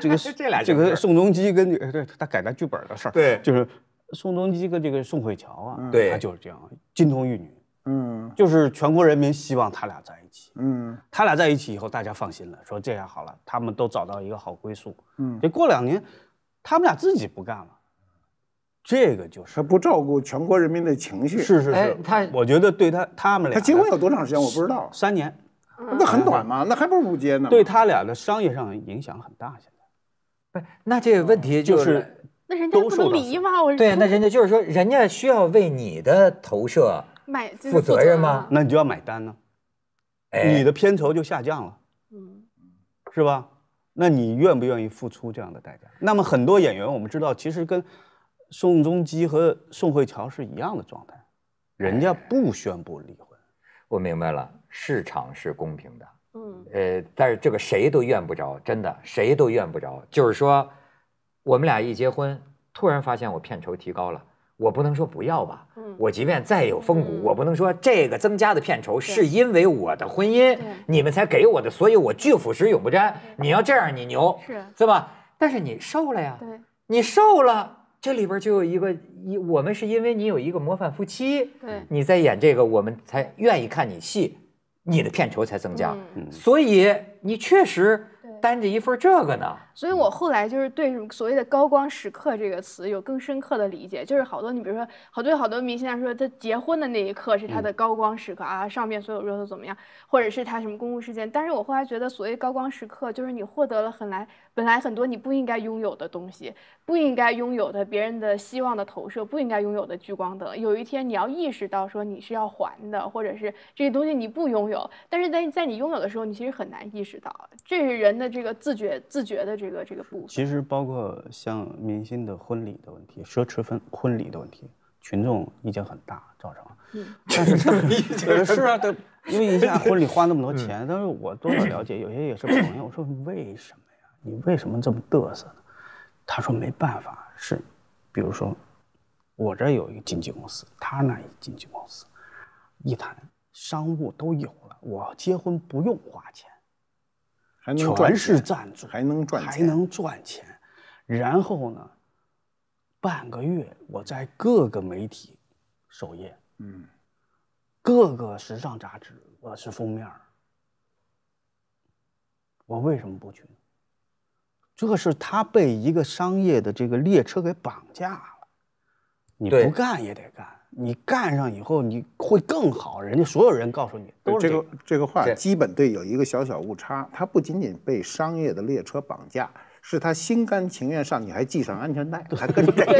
[SPEAKER 2] 这个是这俩，这个宋仲基跟女，对他改那剧本的事儿，对，就是。宋仲基跟这个宋慧乔啊，对，他就是这样金童玉女，嗯，就是全国人民希望他俩在一起，嗯，他俩在一起以后，大家放心了，说这下好了，他们都找到一个好归宿，嗯，这过两年，他们俩自己不干了，这个
[SPEAKER 4] 就是他不照顾全国人民的情绪，是是是，
[SPEAKER 2] 他，我觉得对他他们俩，他结婚有多长时间我不知道，三年，那很短嘛，那还不是不结呢？对他俩的商业
[SPEAKER 1] 上影响很大，现在，不，那这个问题就是。
[SPEAKER 3] 那人家不离吗？
[SPEAKER 1] 对那人家就是说，人家需要为你的投射
[SPEAKER 3] 负责任吗？
[SPEAKER 2] 那你就要买单呢，哎，你的片酬就下降了，嗯，是吧？那你愿不愿意付出这样的代价？那么很多演员，我们知道，其实跟宋仲基和宋慧乔是一样的状态，人家不宣布离婚，
[SPEAKER 1] 我明白了，市场是公平的，嗯，呃，但是这个谁都怨不着，真的谁都怨不着，就是说。我们俩一结婚，突然发现我片酬提高了，我不能说不要吧。我即便再有风骨，我不能说这个增加的片酬是因为我的婚姻你们才给我的，所以我拒腐蚀永不沾。你要这样，你牛是是吧？但是你瘦了呀，你瘦了，这里边就有一个一我们是因为你有一个模范夫妻，你在演这个，我们才愿意看你戏，你的片酬才增加，所以你确实。担着一份这个呢，
[SPEAKER 3] 所以我后来就是对所谓的“高光时刻”这个词有更深刻的理解。就是好多你比如说，好多好多明星来说，他结婚的那一刻是他的高光时刻啊，上面所有热搜怎么样，或者是他什么公共事件。但是，我后来觉得，所谓高光时刻，就是你获得了很来本来很多你不应该拥有的东西，不应该拥有的别人的希望的投射，不应该拥有的聚光灯。有一天你要意识到，说你是要还的，或者是这些东西你不拥有，但是在在你拥有的时候，你其实很难意识到这是人的。这个自觉自觉的这个这个步，其
[SPEAKER 2] 实包括像明星的婚礼的问题，奢侈婚婚礼的问题，群众意见很大，造成。但是 是啊，因为一下婚礼花那么多钱，但是我多少了解，有些也是朋友，我说为什么呀？你为什么这么得瑟呢？他说没办法，是，比如说，我这有一个经纪公司，他那一经纪公司，一谈商务都有了，我结婚不用花钱。
[SPEAKER 4] 全是
[SPEAKER 2] 赞助，还能赚钱，还能赚钱，然后呢？半个月我在各个媒体首页，嗯，各个时尚杂志我是封面。我为什么不去？这是他被一个商业的这个列车给绑架了，
[SPEAKER 4] 你不干也得干。你干上以后你会更好，人家所有
[SPEAKER 2] 人告诉你
[SPEAKER 4] 都是这个这个话，基本对，有一个小小误差，它不仅仅被商业的列车绑架。是他心甘情愿上，你还系上安全带，还跟这个走，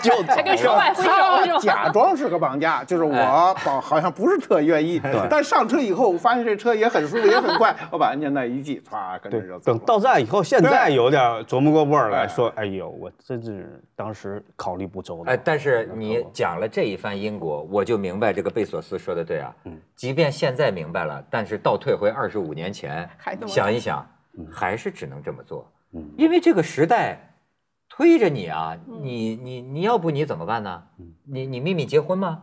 [SPEAKER 4] 就走。他假装是个绑架，就是我绑，好像不是特愿意。但上车以后，我发现这车也很舒服，也很快。我把安全带一系，歘跟着
[SPEAKER 2] 就走等
[SPEAKER 1] 到站以后，现在有
[SPEAKER 2] 点琢磨过味儿说：“哎呦，我真是当时
[SPEAKER 1] 考虑不周。”哎，但是你讲了这一番因果，我就明白这个贝索斯说的对啊。嗯，即便现在明白了，但是倒退回二十五年前，想一想，还是只能这么做。因为这个时代推着你啊，你你你要不你怎么办呢？你你秘密结婚吗？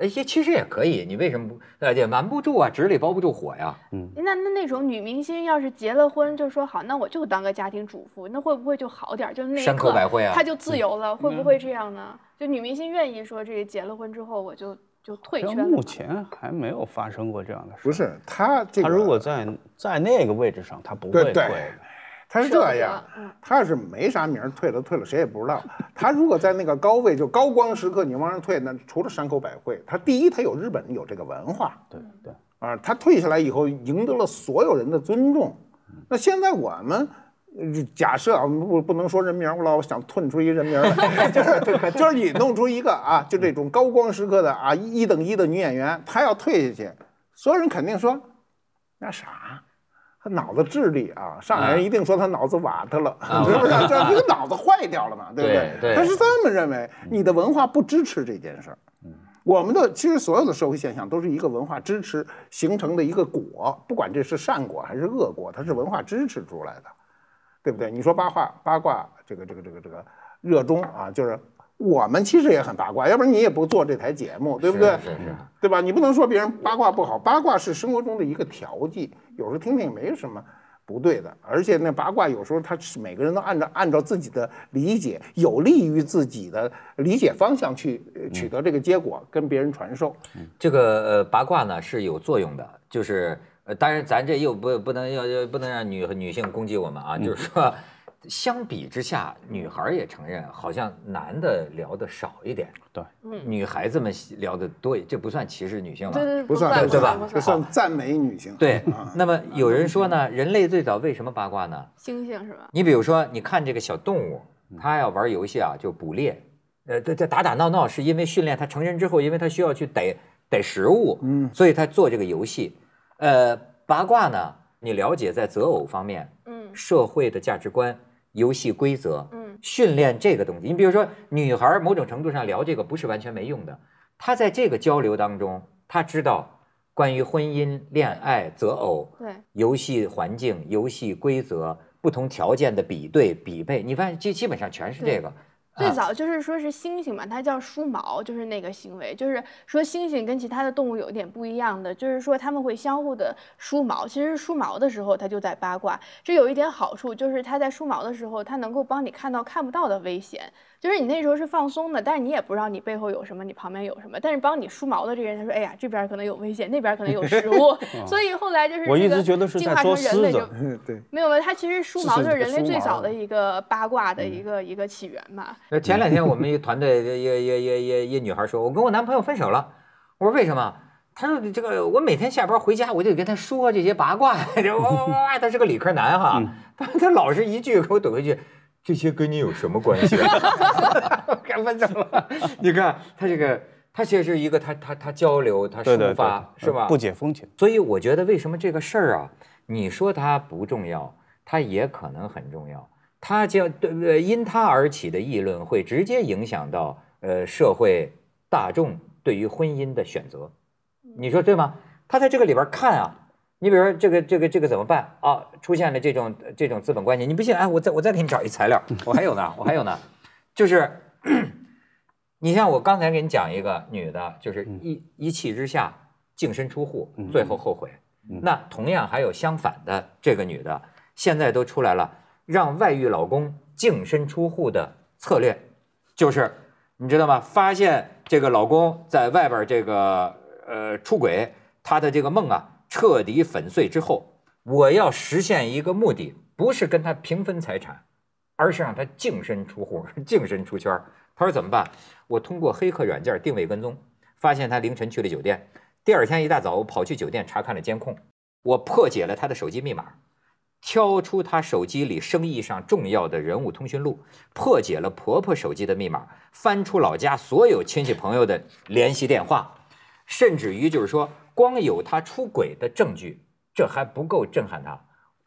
[SPEAKER 1] 哎，其实也可以，你为什么不？呃，也瞒不住啊，纸里包不住火呀。嗯，
[SPEAKER 3] 那那那种女明星要是结了婚就说好，那我就当个家庭主妇，那会不会就好点？就那一刻，她就自由了，会不会这样呢？就女明星愿意说这个结了婚之后，我就就退圈。目
[SPEAKER 5] 前
[SPEAKER 4] 还没有发生过这样的事。不是她她如果在在那个位置上，她不会退。他是这样，他是没啥名，退了退了，谁也不知道。他如果在那个高位就高光时刻，你往上退，那除了山口百惠，他第一，他有日本有这个文化。对对，啊，他退下来以后赢得了所有人的尊重。那现在我们假设啊，我不能说人名我老想吐出一人名来，就是就是你弄出一个啊，就这种高光时刻的啊一等一的女演员，她要退下去，所有人肯定说那啥。他脑子智力啊，上海人一定说他脑子瓦特了，是 不是？就 是这个脑子坏掉了嘛，对不对？他是这么认为。你的文化不支持这件事儿，我们的其实所有的社会现象都是一个文化支持形成的一个果，不管这是善果还是恶果，它是文化支持出来的，对不对？你说八卦八卦这个这个这个这个热衷啊，就是。我们其实也很八卦，要不然你也不做这台节目，对不对？是是，对吧？你不能说别人八卦不好，八卦是生活中的一个调剂，有时候听听也没什么不对的。而且那八卦有时候它是每个人都按照按照自己的理解，有利于自己的理解方向去取得这个结果，跟别人传授。
[SPEAKER 1] 这个呃八卦呢是有作用的，就是呃，当然咱这又不不能要要不能让女女性攻击我们啊，就是说。相比之下，女孩也承认，好像男的聊的少一点。对，女孩子们聊的多，这不算歧视女性吧？不算对吧？这算赞美女性。对。那么有人说呢，人类最早为什么八卦呢？
[SPEAKER 5] 猩猩是吧？
[SPEAKER 1] 你比如说，你看这个小动物，它要玩游戏啊，就捕猎，呃，这这打打闹闹是因为训练它成人之后，因为它需要去逮逮食物，嗯，所以它做这个游戏。呃，八卦呢，你了解在择偶方面，嗯，社会的价值观。游戏规则，嗯，训练这个东西。你比如说，女孩某种程度上聊这个不是完全没用的。她在这个交流当中，她知道关于婚姻、恋爱、择偶，对游戏环境、游戏规则、不同条件的比对比配，你发现这基本上全是这个。最早
[SPEAKER 3] 就是说是猩猩嘛，它叫梳毛，就是那个行为。就是说猩猩跟其他的动物有一点不一样的，就是说他们会相互的梳毛。其实梳毛的时候，它就在八卦。这有一点好处，就是它在梳毛的时候，它能够帮你看到看不到的危险。就是你那时候是放松的，但是你也不知道你背后有什么，你旁边有什么。但是帮你梳毛的这个人，他说：“哎呀，这边可能有危险，那边可能有食物。”所以后来就是一是进化成人类，对，没有了。他其实梳毛就是人类最早的一个八卦的一个一个起源嘛。那前两
[SPEAKER 1] 天我们一个团队也也也也一女孩说：“我跟我男朋友分手了。”我说：“为什么？”她说：“这个我每天下班回家，我就跟他说这些八卦，哇 哇哇！他是个理科男哈，他他老是一句给我怼回去。”这些跟你有什么关系？该分你了。你看他这个，他其实是一个他他他交流，他抒发是吧？不解风情。所以我觉得为什么这个事儿啊，你说它不重要，它也可能很重要。它将对因它而起的议论会直接影响到呃社会大众对于婚姻的选择，你说对吗？他在这个里边看啊。你比如说这个这个这个怎么办啊？出现了这种这种资本关系，你不信？哎，我再我再给你找一材料，我还有呢，我还有呢，就是，你像我刚才给你讲一个女的，就是一一气之下净身出户，最后后悔。那同样还有相反的这个女的，现在都出来了，让外遇老公净身出户的策略，就是你知道吗？发现这个老公在外边这个呃出轨，她的这个梦啊。彻底粉碎之后，我要实现一个目的，不是跟他平分财产，而是让他净身出户、净身出圈。他说怎么办？我通过黑客软件定位跟踪，发现他凌晨去了酒店。第二天一大早，我跑去酒店查看了监控。我破解了他的手机密码，挑出他手机里生意上重要的人物通讯录，破解了婆婆手机的密码，翻出老家所有亲戚朋友的联系电话，甚至于就是说。光有他出轨的证据，这还不够震撼他。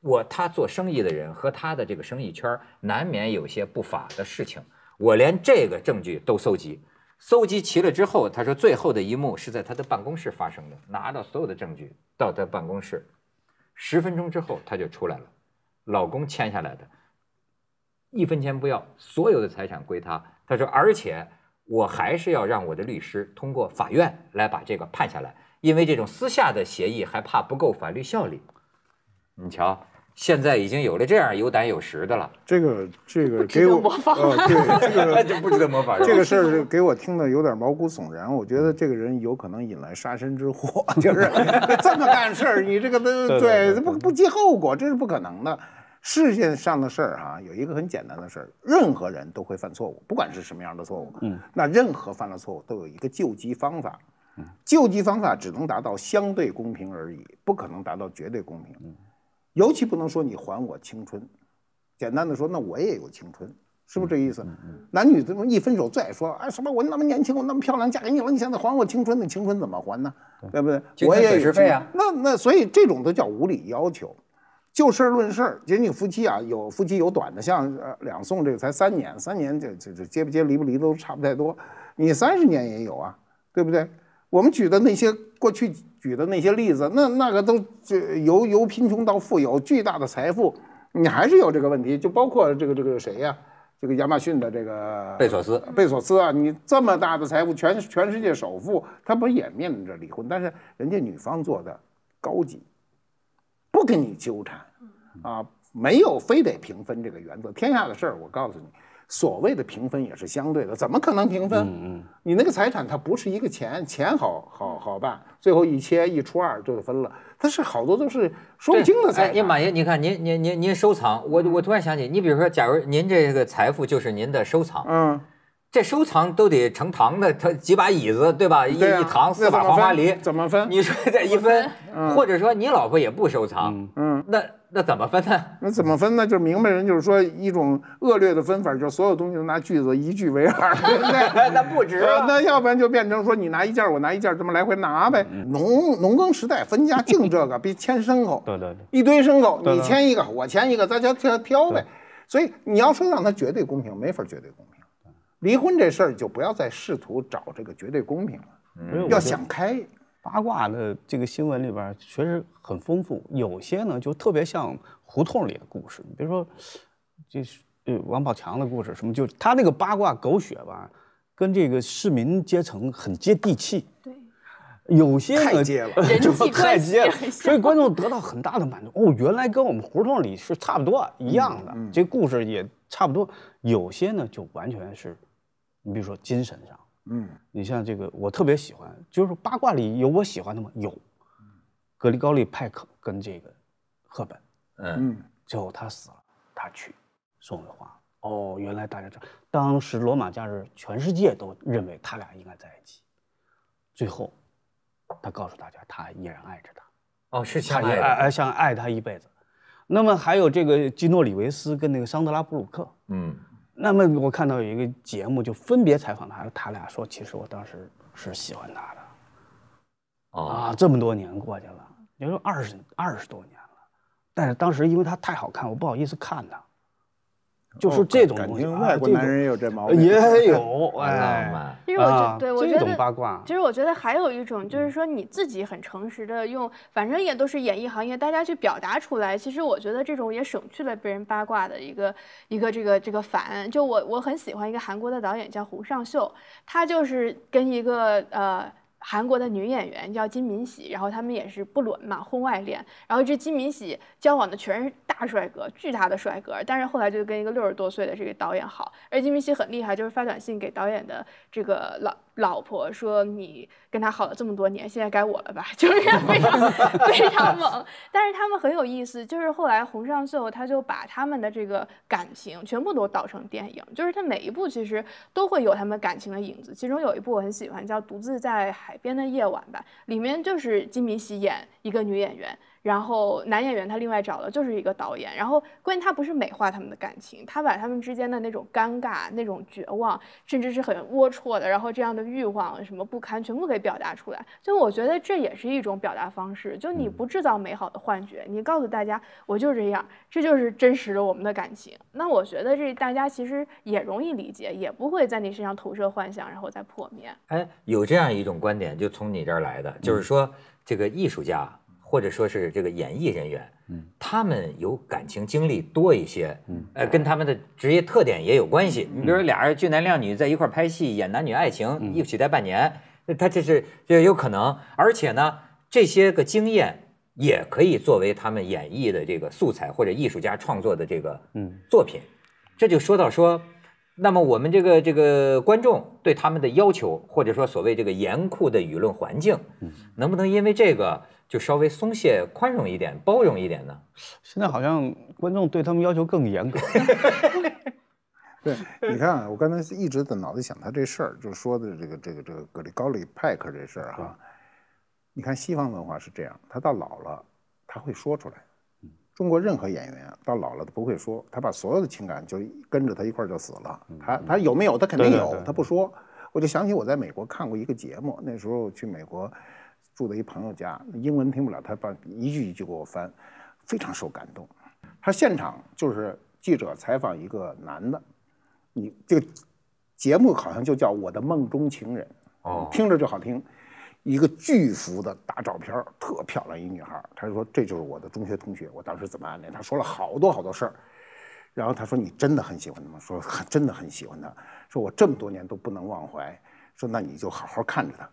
[SPEAKER 1] 我他做生意的人和他的这个生意圈难免有些不法的事情。我连这个证据都搜集，搜集齐了之后，他说最后的一幕是在他的办公室发生的。拿到所有的证据到他办公室，十分钟之后他就出来了。老公签下来的，一分钱不要，所有的财产归他。他说，而且我还是要让我的律师通过法院来把这个判下来。因为这种私下的协议还怕不够法律效力，你瞧，现在已经有了这样有胆有识的了。
[SPEAKER 4] 这个这个给我模仿吗？对，这个 就不值得模仿。这个事儿给我听的有点毛骨悚然，我觉得这个人有可能引来杀身之祸，就是 这么干事儿，你这个都对，不不计后果，这是不可能的。世界上的事儿哈，有一个很简单的事儿，任何人都会犯错误，不管是什么样的错误。嗯，那任何犯了错误都有一个救济方法。救济方法只能达到相对公平而已，不可能达到绝对公平。尤其不能说你还我青春。简单的说，那我也有青春，是不是这意思？男女这么一分手最爱说啊什么我那么年轻，我那么漂亮，嫁给你了，你现在还我青春，那青春怎么还呢？对不对？我也是这费啊。那那所以这种都叫无理要求。就事论事儿，仅夫妻啊，有夫妻有短的，像两宋这个才三年，三年这这这结不结离不离都差不太多。你三十年也有啊，对不对？我们举的那些过去举的那些例子，那那个都就由由贫穷到富有，巨大的财富，你还是有这个问题。就包括这个这个谁呀，这个亚马逊的这个贝索斯，贝索斯啊，你这么大的财富，全全世界首富，他不也面临着离婚？但是人家女方做的高级，不跟你纠缠啊，没有非得平分这个原则。天下的事儿，我告诉你。所谓的平分也是相对的，怎么可能平分？你那个财产它不是一个钱，钱好好好办，最后一切一除二就分了。它是好多都是说不清的财产。
[SPEAKER 1] 哎，马爷，您看您您您您收藏，我我突然想起，你比如说，假如您这个财富就是您的收藏，嗯。这收藏都得成堂的，他几把椅子，对吧？一一堂四把黄花梨怎么分？你说这一分，或者说你老婆也不收藏，嗯，那那怎么分呢？
[SPEAKER 4] 那怎么分呢？就是明白人，就是说一种恶劣的分法，就是所有东西都拿锯子一锯为二，那那不值。那要不然就变成说你拿一件，我拿一件，这么来回拿呗。农农耕时代分家净这个，别牵牲口，对对对，一堆牲口，你牵一个，我牵一个，大家挑挑呗。所以你要说让他绝对公平，没法绝对公平。离婚这事儿就不要再试图找这个绝对公平了，要想开。八卦
[SPEAKER 2] 的这个新闻里边确实很丰富，有些呢就特别像胡同里的故事，比如说，就是王宝强的故事什么，就他那个八卦狗血吧，跟这个市民阶层很接地气。对。有些太接了，太接了，所以观众得到很大的满足。哦，原来跟我们胡同里是差不多一样的，这故事也差不多。有些呢，就完全是，你比如说精神上，嗯，你像这个，我特别喜欢，就是八卦里有我喜欢的吗？有，格里高利·派克跟这个，赫本，嗯，最后他死了，他去送了花。哦，原来大家知道，当时罗马假日全世界都认为他俩应该在一起，最后。他告诉大家，他依然爱着
[SPEAKER 5] 她。哦，是相爱，爱哎，
[SPEAKER 2] 想爱她一辈子。那么还有这个基诺·里维斯跟那个桑德拉·布鲁克。嗯，那么我看到有一个节目，就分别采访他，他俩说，其实我当时是喜欢她的。啊，这么多年过去了，你说二十二十多年了，但是当时因为她太好看，我不好意思看她。
[SPEAKER 4] 就是这种东西，外国男人也有这毛病，也 有。哎
[SPEAKER 2] 呀，其实我觉，对，我觉得，其
[SPEAKER 3] 实我觉得还有一种，就是说你自己很诚实的用，反正也都是演艺行业，大家去表达出来。其实我觉得这种也省去了被人八卦的一个一个这个这个烦。就我我很喜欢一个韩国的导演叫胡尚秀，他就是跟一个呃。韩国的女演员叫金敏喜，然后他们也是不伦嘛，婚外恋。然后这金敏喜交往的全是大帅哥，巨大的帅哥。但是后来就跟一个六十多岁的这个导演好。而金敏喜很厉害，就是发短信给导演的这个老老婆说：“你跟他好了这么多年，现在该我了吧？” 就是非常非常猛。但是他们很有意思，就是后来红上秀他就把他们的这个感情全部都导成电影，就是他每一部其实都会有他们感情的影子。其中有一部我很喜欢，叫《独自在》。海边的夜晚吧，里面就是金敏喜演一个女演员。然后男演员他另外找的就是一个导演，然后关键他不是美化他们的感情，他把他们之间的那种尴尬、那种绝望，甚至是很龌龊的，然后这样的欲望什么不堪，全部给表达出来。就我觉得这也是一种表达方式，就你不制造美好的幻觉，你告诉大家我就这样，这就是真实的我们的感情。那我觉得这大家其实也容易理解，也不会在你身上投射幻想，然后再破灭。
[SPEAKER 1] 哎，有这样一种观点就从你这儿来的，就是说这个艺术家。或者说是这个演艺人员，嗯，他们有感情经历多一些，嗯，呃，跟他们的职业特点也有关系。你比如说，俩人俊男靓女在一块拍戏，演男女爱情，一起待半年，他这是这有可能。而且呢，这些个经验也可以作为他们演绎的这个素材，或者艺术家创作的这个嗯作品。这就说到说。那么我们这个这个观众对他们的要求，或者说所谓这个严酷的舆论环境，嗯，能不能因为这个就稍微松懈、宽容一点、包容一点呢？现在好像观众
[SPEAKER 4] 对他们要求更严格。对，你看，我刚才是一直在脑子里想他这事儿，就是说的这个这个这个格利高里派克这事儿哈。你看西方文化是这样，他到老了他会说出来。中国任何演员到老了，他不会说，他把所有的情感就跟着他一块儿就死了。他他有没有？他肯定有，他不说。我就想起我在美国看过一个节目，那时候去美国住在一朋友家，英文听不了，他把一句一句给我翻，非常受感动。他现场就是记者采访一个男的，你这个节目好像就叫《我的梦中情人》，听着就好听。一个巨幅的大照片特漂亮，一女孩。他说：“这就是我的中学同学，我当时怎么暗恋？他说了好多好多事儿，然后他说：“你真的很喜欢她吗？”说：“真的很喜欢她。”说：“我这么多年都不能忘怀。”说：“那你就好好看着她。”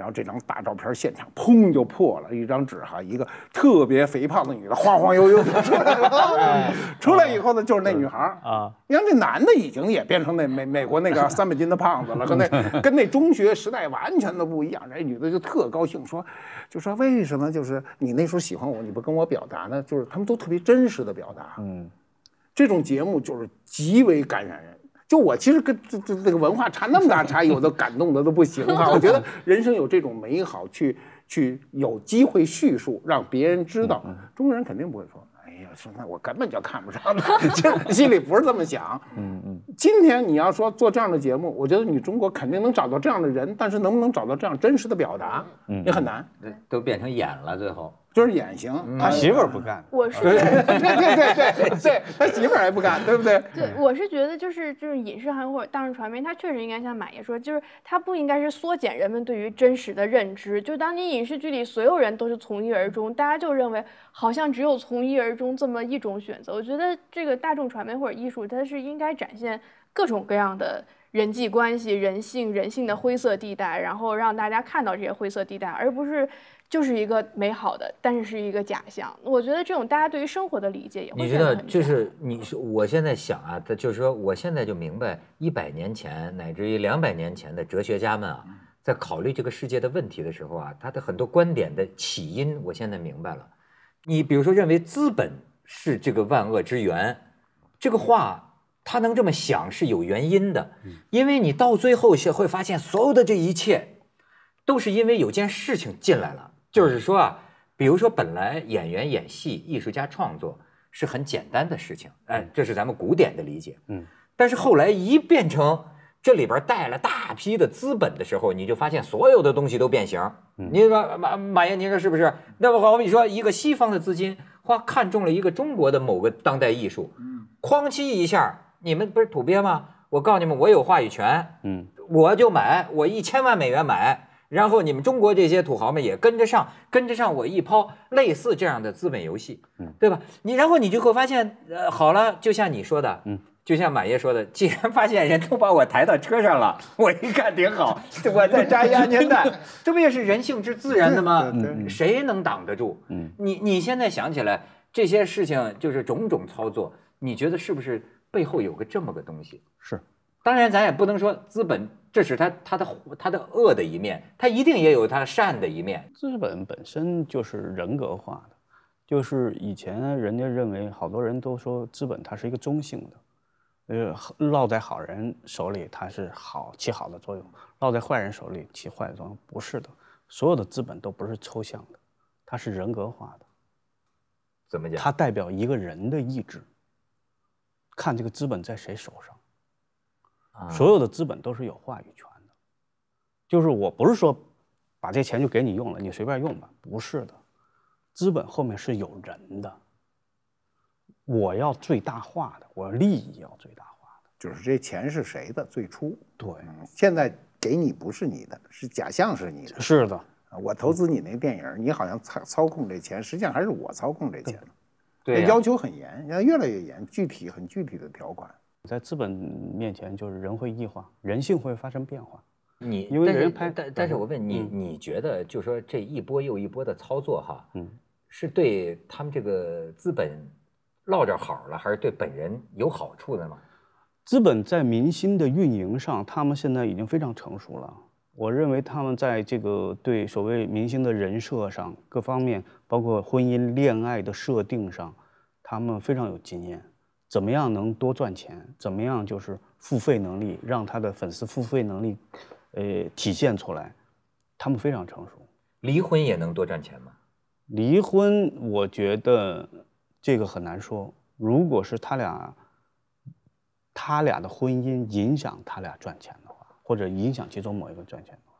[SPEAKER 4] 然后这张大照片现场砰就破了，一张纸哈，一个特别肥胖的女的晃晃悠悠出来了。出来以后呢，就是那女孩啊，你看这男的已经也变成那美美国那个三百斤的胖子了，跟那 跟那中学时代完全都不一样。这女的就特高兴说，就说为什么就是你那时候喜欢我，你不跟我表达呢？就是他们都特别真实的表达。嗯，这种节目就是极为感染人。就我其实跟这这这个文化差那么大差，有的感动的都不行哈。我觉得 人生有这种美好，去去有机会叙述，让别人知道，中国人肯定不会说，哎呀，那我根本就看不上的，心里不是这么想。嗯嗯，今天你要说做这样的节目，我觉得你中国肯定能找到这样的人，但是能不能找到这样真实的表达，也很难。
[SPEAKER 5] 对，
[SPEAKER 1] 都变成演了，最后。
[SPEAKER 4] 就是演行，他
[SPEAKER 1] 媳妇儿不干。
[SPEAKER 3] 我是对对
[SPEAKER 4] 对对对，他媳妇儿还不干，对不对？
[SPEAKER 3] 对，我是觉得就是就是影视行业或者大众传媒，它确实应该像马爷说，就是它不应该是缩减人们对于真实的认知。就当你影视剧里所有人都是从一而终，大家就认为好像只有从一而终这么一种选择。我觉得这个大众传媒或者艺术，它是应该展现各种各样的人际关系、人性、人性的灰色地带，然后让大家看到这些灰色地带，而不是。就是一个美好的，但是是一个假象。我觉得这种大家对于生活的理解也会你知道，
[SPEAKER 1] 就是你，我现在想啊，他就是说，我现在就明白，一百年前乃至于两百年前的哲学家们啊，在考虑这个世界的问题的时候啊，他的很多观点的起因，我现在明白了。你比如说，认为资本是这个万恶之源，这个话他能这么想是有原因的，因为你到最后会发现，所有的这一切都是因为有件事情进来了。就是说啊，比如说，本来演员演戏、艺术家创作是很简单的事情，哎，这是咱们古典的理解，嗯。但是后来一变成这里边带了大批的资本的时候，你就发现所有的东西都变形。您说马马爷，您说是不是？那么好，比说一个西方的资金花看中了一个中国的某个当代艺术，嗯，哐叽一下，你们不是土鳖吗？我告诉你们，我有话语权，嗯，我就买，我一千万美元买。然后你们中国这些土豪们也跟着上，跟着上，我一抛，类似这样的资本游戏，嗯，对吧？你然后你就会发现，呃，好了，就像你说的，嗯，就像满爷说的，既然发现人都把我抬到车上了，我一看挺好，我在扎一安全带，这不也是人性之自然的吗？谁能挡得住？嗯，你你现在想起来这些事情，就是种种操作，你觉得是不是背后有个这么个东西？是。当然，咱也不能说资本这是他他的他的恶的一面，他一定也有他善的一面。资本
[SPEAKER 2] 本身就是人格化的，就是以前人家认为好多人都说资本它是一个中性的，呃，落在好人手里它是好起好的作用，落在坏人手里起坏的作用，不是的。所有的资本都不是抽象的，它是人格化的。怎么讲？它代表一个人的意志，看这个资本在谁手上。所有的资本都是有话语权的，就是我不是说，把这钱就给你用了，你随便用吧，不是的，资本后面是有人的，我要
[SPEAKER 4] 最大化的，我利益要最大化的，就是这钱是谁的最初？对，现在给你不是你的，是假象是你的。是的，我投资你那电影，你好像操操控这钱，实际上还是我操控这钱对，要求很严，现在越来越严，具体很具体的条款。
[SPEAKER 2] 在资本面前，就是人会异化，人性会
[SPEAKER 1] 发生变化。
[SPEAKER 5] 你因为人拍，但但是我问你，你
[SPEAKER 1] 觉得就说这一波又一波的操作哈，嗯，是对他们这个资本落着好了，还是对本人有好处的吗？
[SPEAKER 2] 资本在明星的运营上，他们现在已经非常成熟了。我认为他们在这个对所谓明星的人设上，各方面包括婚姻、恋爱的设定上，他们非常有经验。怎么样能多赚钱？怎么样就是付费能力，让他的粉丝付费能力，呃，体现出来。他们非常成熟。离婚也能多赚钱吗？离婚，我觉得这个很难说。如果是他俩，他俩的婚姻影响他俩赚钱的话，或者影响其中某一个赚钱的话，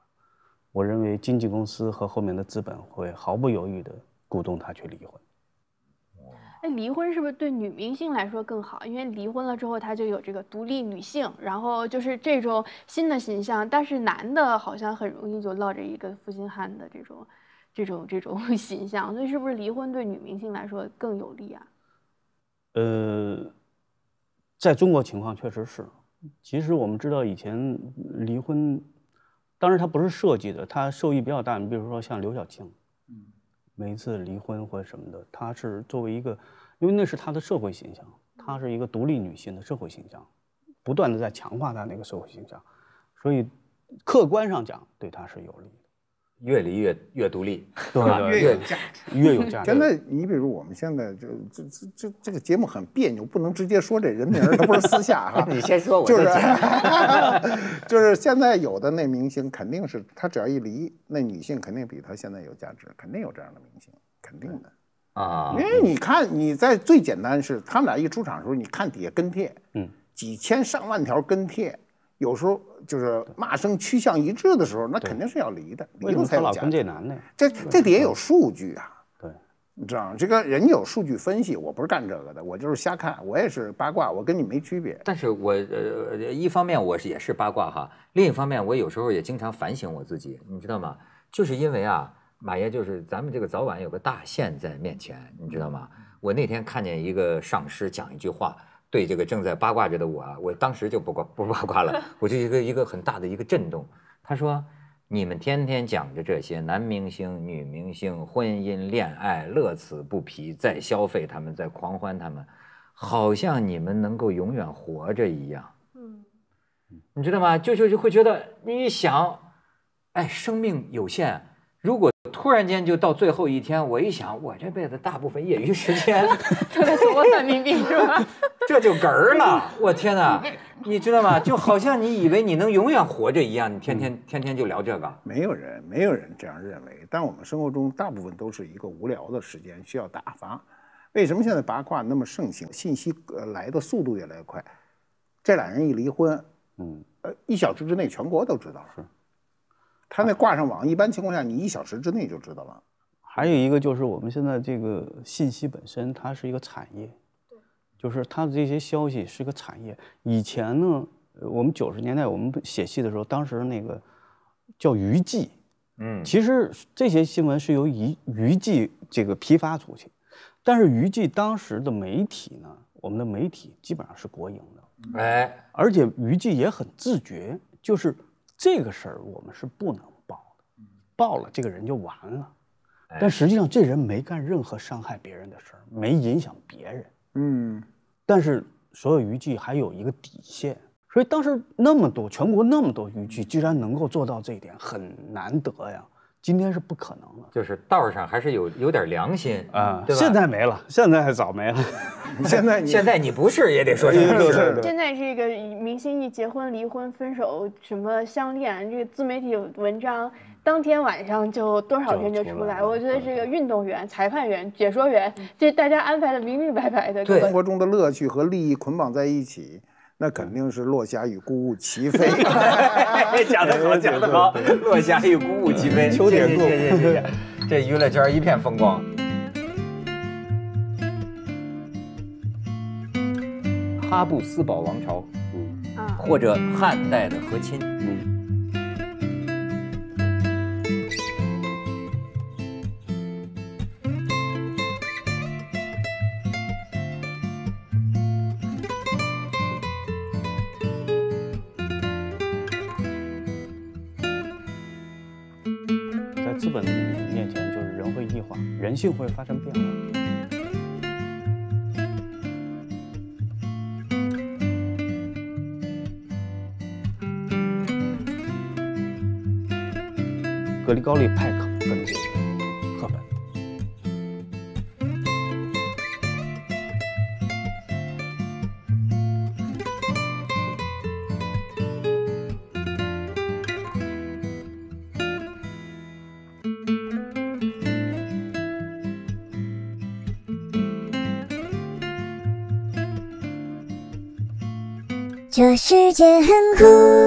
[SPEAKER 2] 我认为经纪公司和后面的资本会毫不犹豫的鼓动他去离婚。
[SPEAKER 3] 哎，离婚是不是对女明星来说更好？因为离婚了之后，她就有这个独立女性，然后就是这种新的形象。但是男的好像很容易就落着一个负心汉的这种、这种、这种 形象。所以是不是离婚对女明星来说更有利啊？
[SPEAKER 2] 呃，在中国情况确实是。其实我们知道以前离婚，当然它不是设计的，它受益比较大。你比如说像刘晓庆。每一次离婚或什么的，她是作为一个，因为那是她的社会形象，她是一个独立女性的社会形象，不断的在强化她那个社会形象，
[SPEAKER 4] 所以客观上讲
[SPEAKER 2] 对她是有利。
[SPEAKER 1] 越离越越独立，对
[SPEAKER 5] 吧？
[SPEAKER 4] 越有价值，越有价值。现在你比如我们现在就这这这个节目很别扭，不能直接说这人名，人都不是私下哈。你先说，就是 就是现在有的那明星，肯定是他只要一离，那女性肯定比他现在有价值，肯定有这样的明星，肯定的啊。因为你看你在最简单是他们俩一出场的时候，你看底下跟帖，嗯，几千上万条跟帖。有时候就是骂声趋向一致的时候，那肯定是要离的，离了才讲。为什么老公这男
[SPEAKER 2] 的？这这底
[SPEAKER 4] 下有数据啊。对，你知道吗？这个人有数据分析，我不是干这个的，我就是瞎看，我也是八卦，我跟你没区别。但是我呃，一方面我也是八卦哈，
[SPEAKER 1] 另一方面我有时候也经常反省我自己，你知道吗？就是因为啊，马爷就是咱们这个早晚有个大限在面前，你知道吗？我那天看见一个上师讲一句话。对这个正在八卦着的我啊，我当时就不挂不八卦了，我就一个一个很大的一个震动。他说：“你们天天讲着这些男明星、女明星、婚姻、恋爱，乐此不疲，在消费他们，在狂欢他们，好像你们能够永远活着一样。”嗯，你知道吗？就就就会觉得你一想，哎，生命有限，如果。突然间就到最后一天，我一想，我这辈子大部分业余时间
[SPEAKER 5] 都 在做我范冰冰是吧？
[SPEAKER 1] 这就嗝儿了，我天哪！你知道吗？就好像你以为你能永远活着一样，你天天天天就聊这个。
[SPEAKER 4] 没有人，没有人这样认为。但我们生活中大部分都是一个无聊的时间，需要打发。为什么现在八卦那么盛行？信息来的速度越来越快。这俩人一离婚，嗯，呃，一小时之内全国都知道了。是。它那挂上网，一般情况下你一小时之内就知道了。
[SPEAKER 2] 还有一个就是我们现在这个信息本身，它是一个产业。就是它的这些消息是一个产业。以前呢，我们九十年代我们写戏的时候，当时那个叫娱记，嗯，其实这些新闻是由娱娱记这个批发出去。但是娱记当时的媒体呢，我们的媒体基本上是国营
[SPEAKER 1] 的，哎，
[SPEAKER 2] 而且娱记也很自觉，就是。这个事儿我们是不能报的，报了这个人就完了。但实际上这人没干任何伤害别人的事儿，没影响别人。嗯，但是所有渔具还有一个底线，所以当时那么多全国那么多渔具，居然能够做到这一点，很难得呀。今天是不可能了，
[SPEAKER 1] 就是道上还是有有点良心啊，对现在没了，现在还早没了。现在现在你不是也得说就是？现
[SPEAKER 3] 在这个明星一结婚、离婚、分手什么相恋，这个自媒体文章当天晚上就多少篇就出来。我觉得这个运动员、裁判员、解说员，这大家安排的明明白白的。对生
[SPEAKER 4] 活中的乐趣和利益捆绑在一起。那肯定是落霞与孤鹜齐飞，
[SPEAKER 2] 讲得好，讲得好，落霞与孤鹜齐飞，谢谢谢谢
[SPEAKER 4] 谢谢，
[SPEAKER 1] 这娱乐圈一片风光。哈布斯堡王朝，
[SPEAKER 5] 或者汉
[SPEAKER 1] 代的和亲。
[SPEAKER 2] 就会发生变化。格力高利·派。
[SPEAKER 5] 这世界很酷。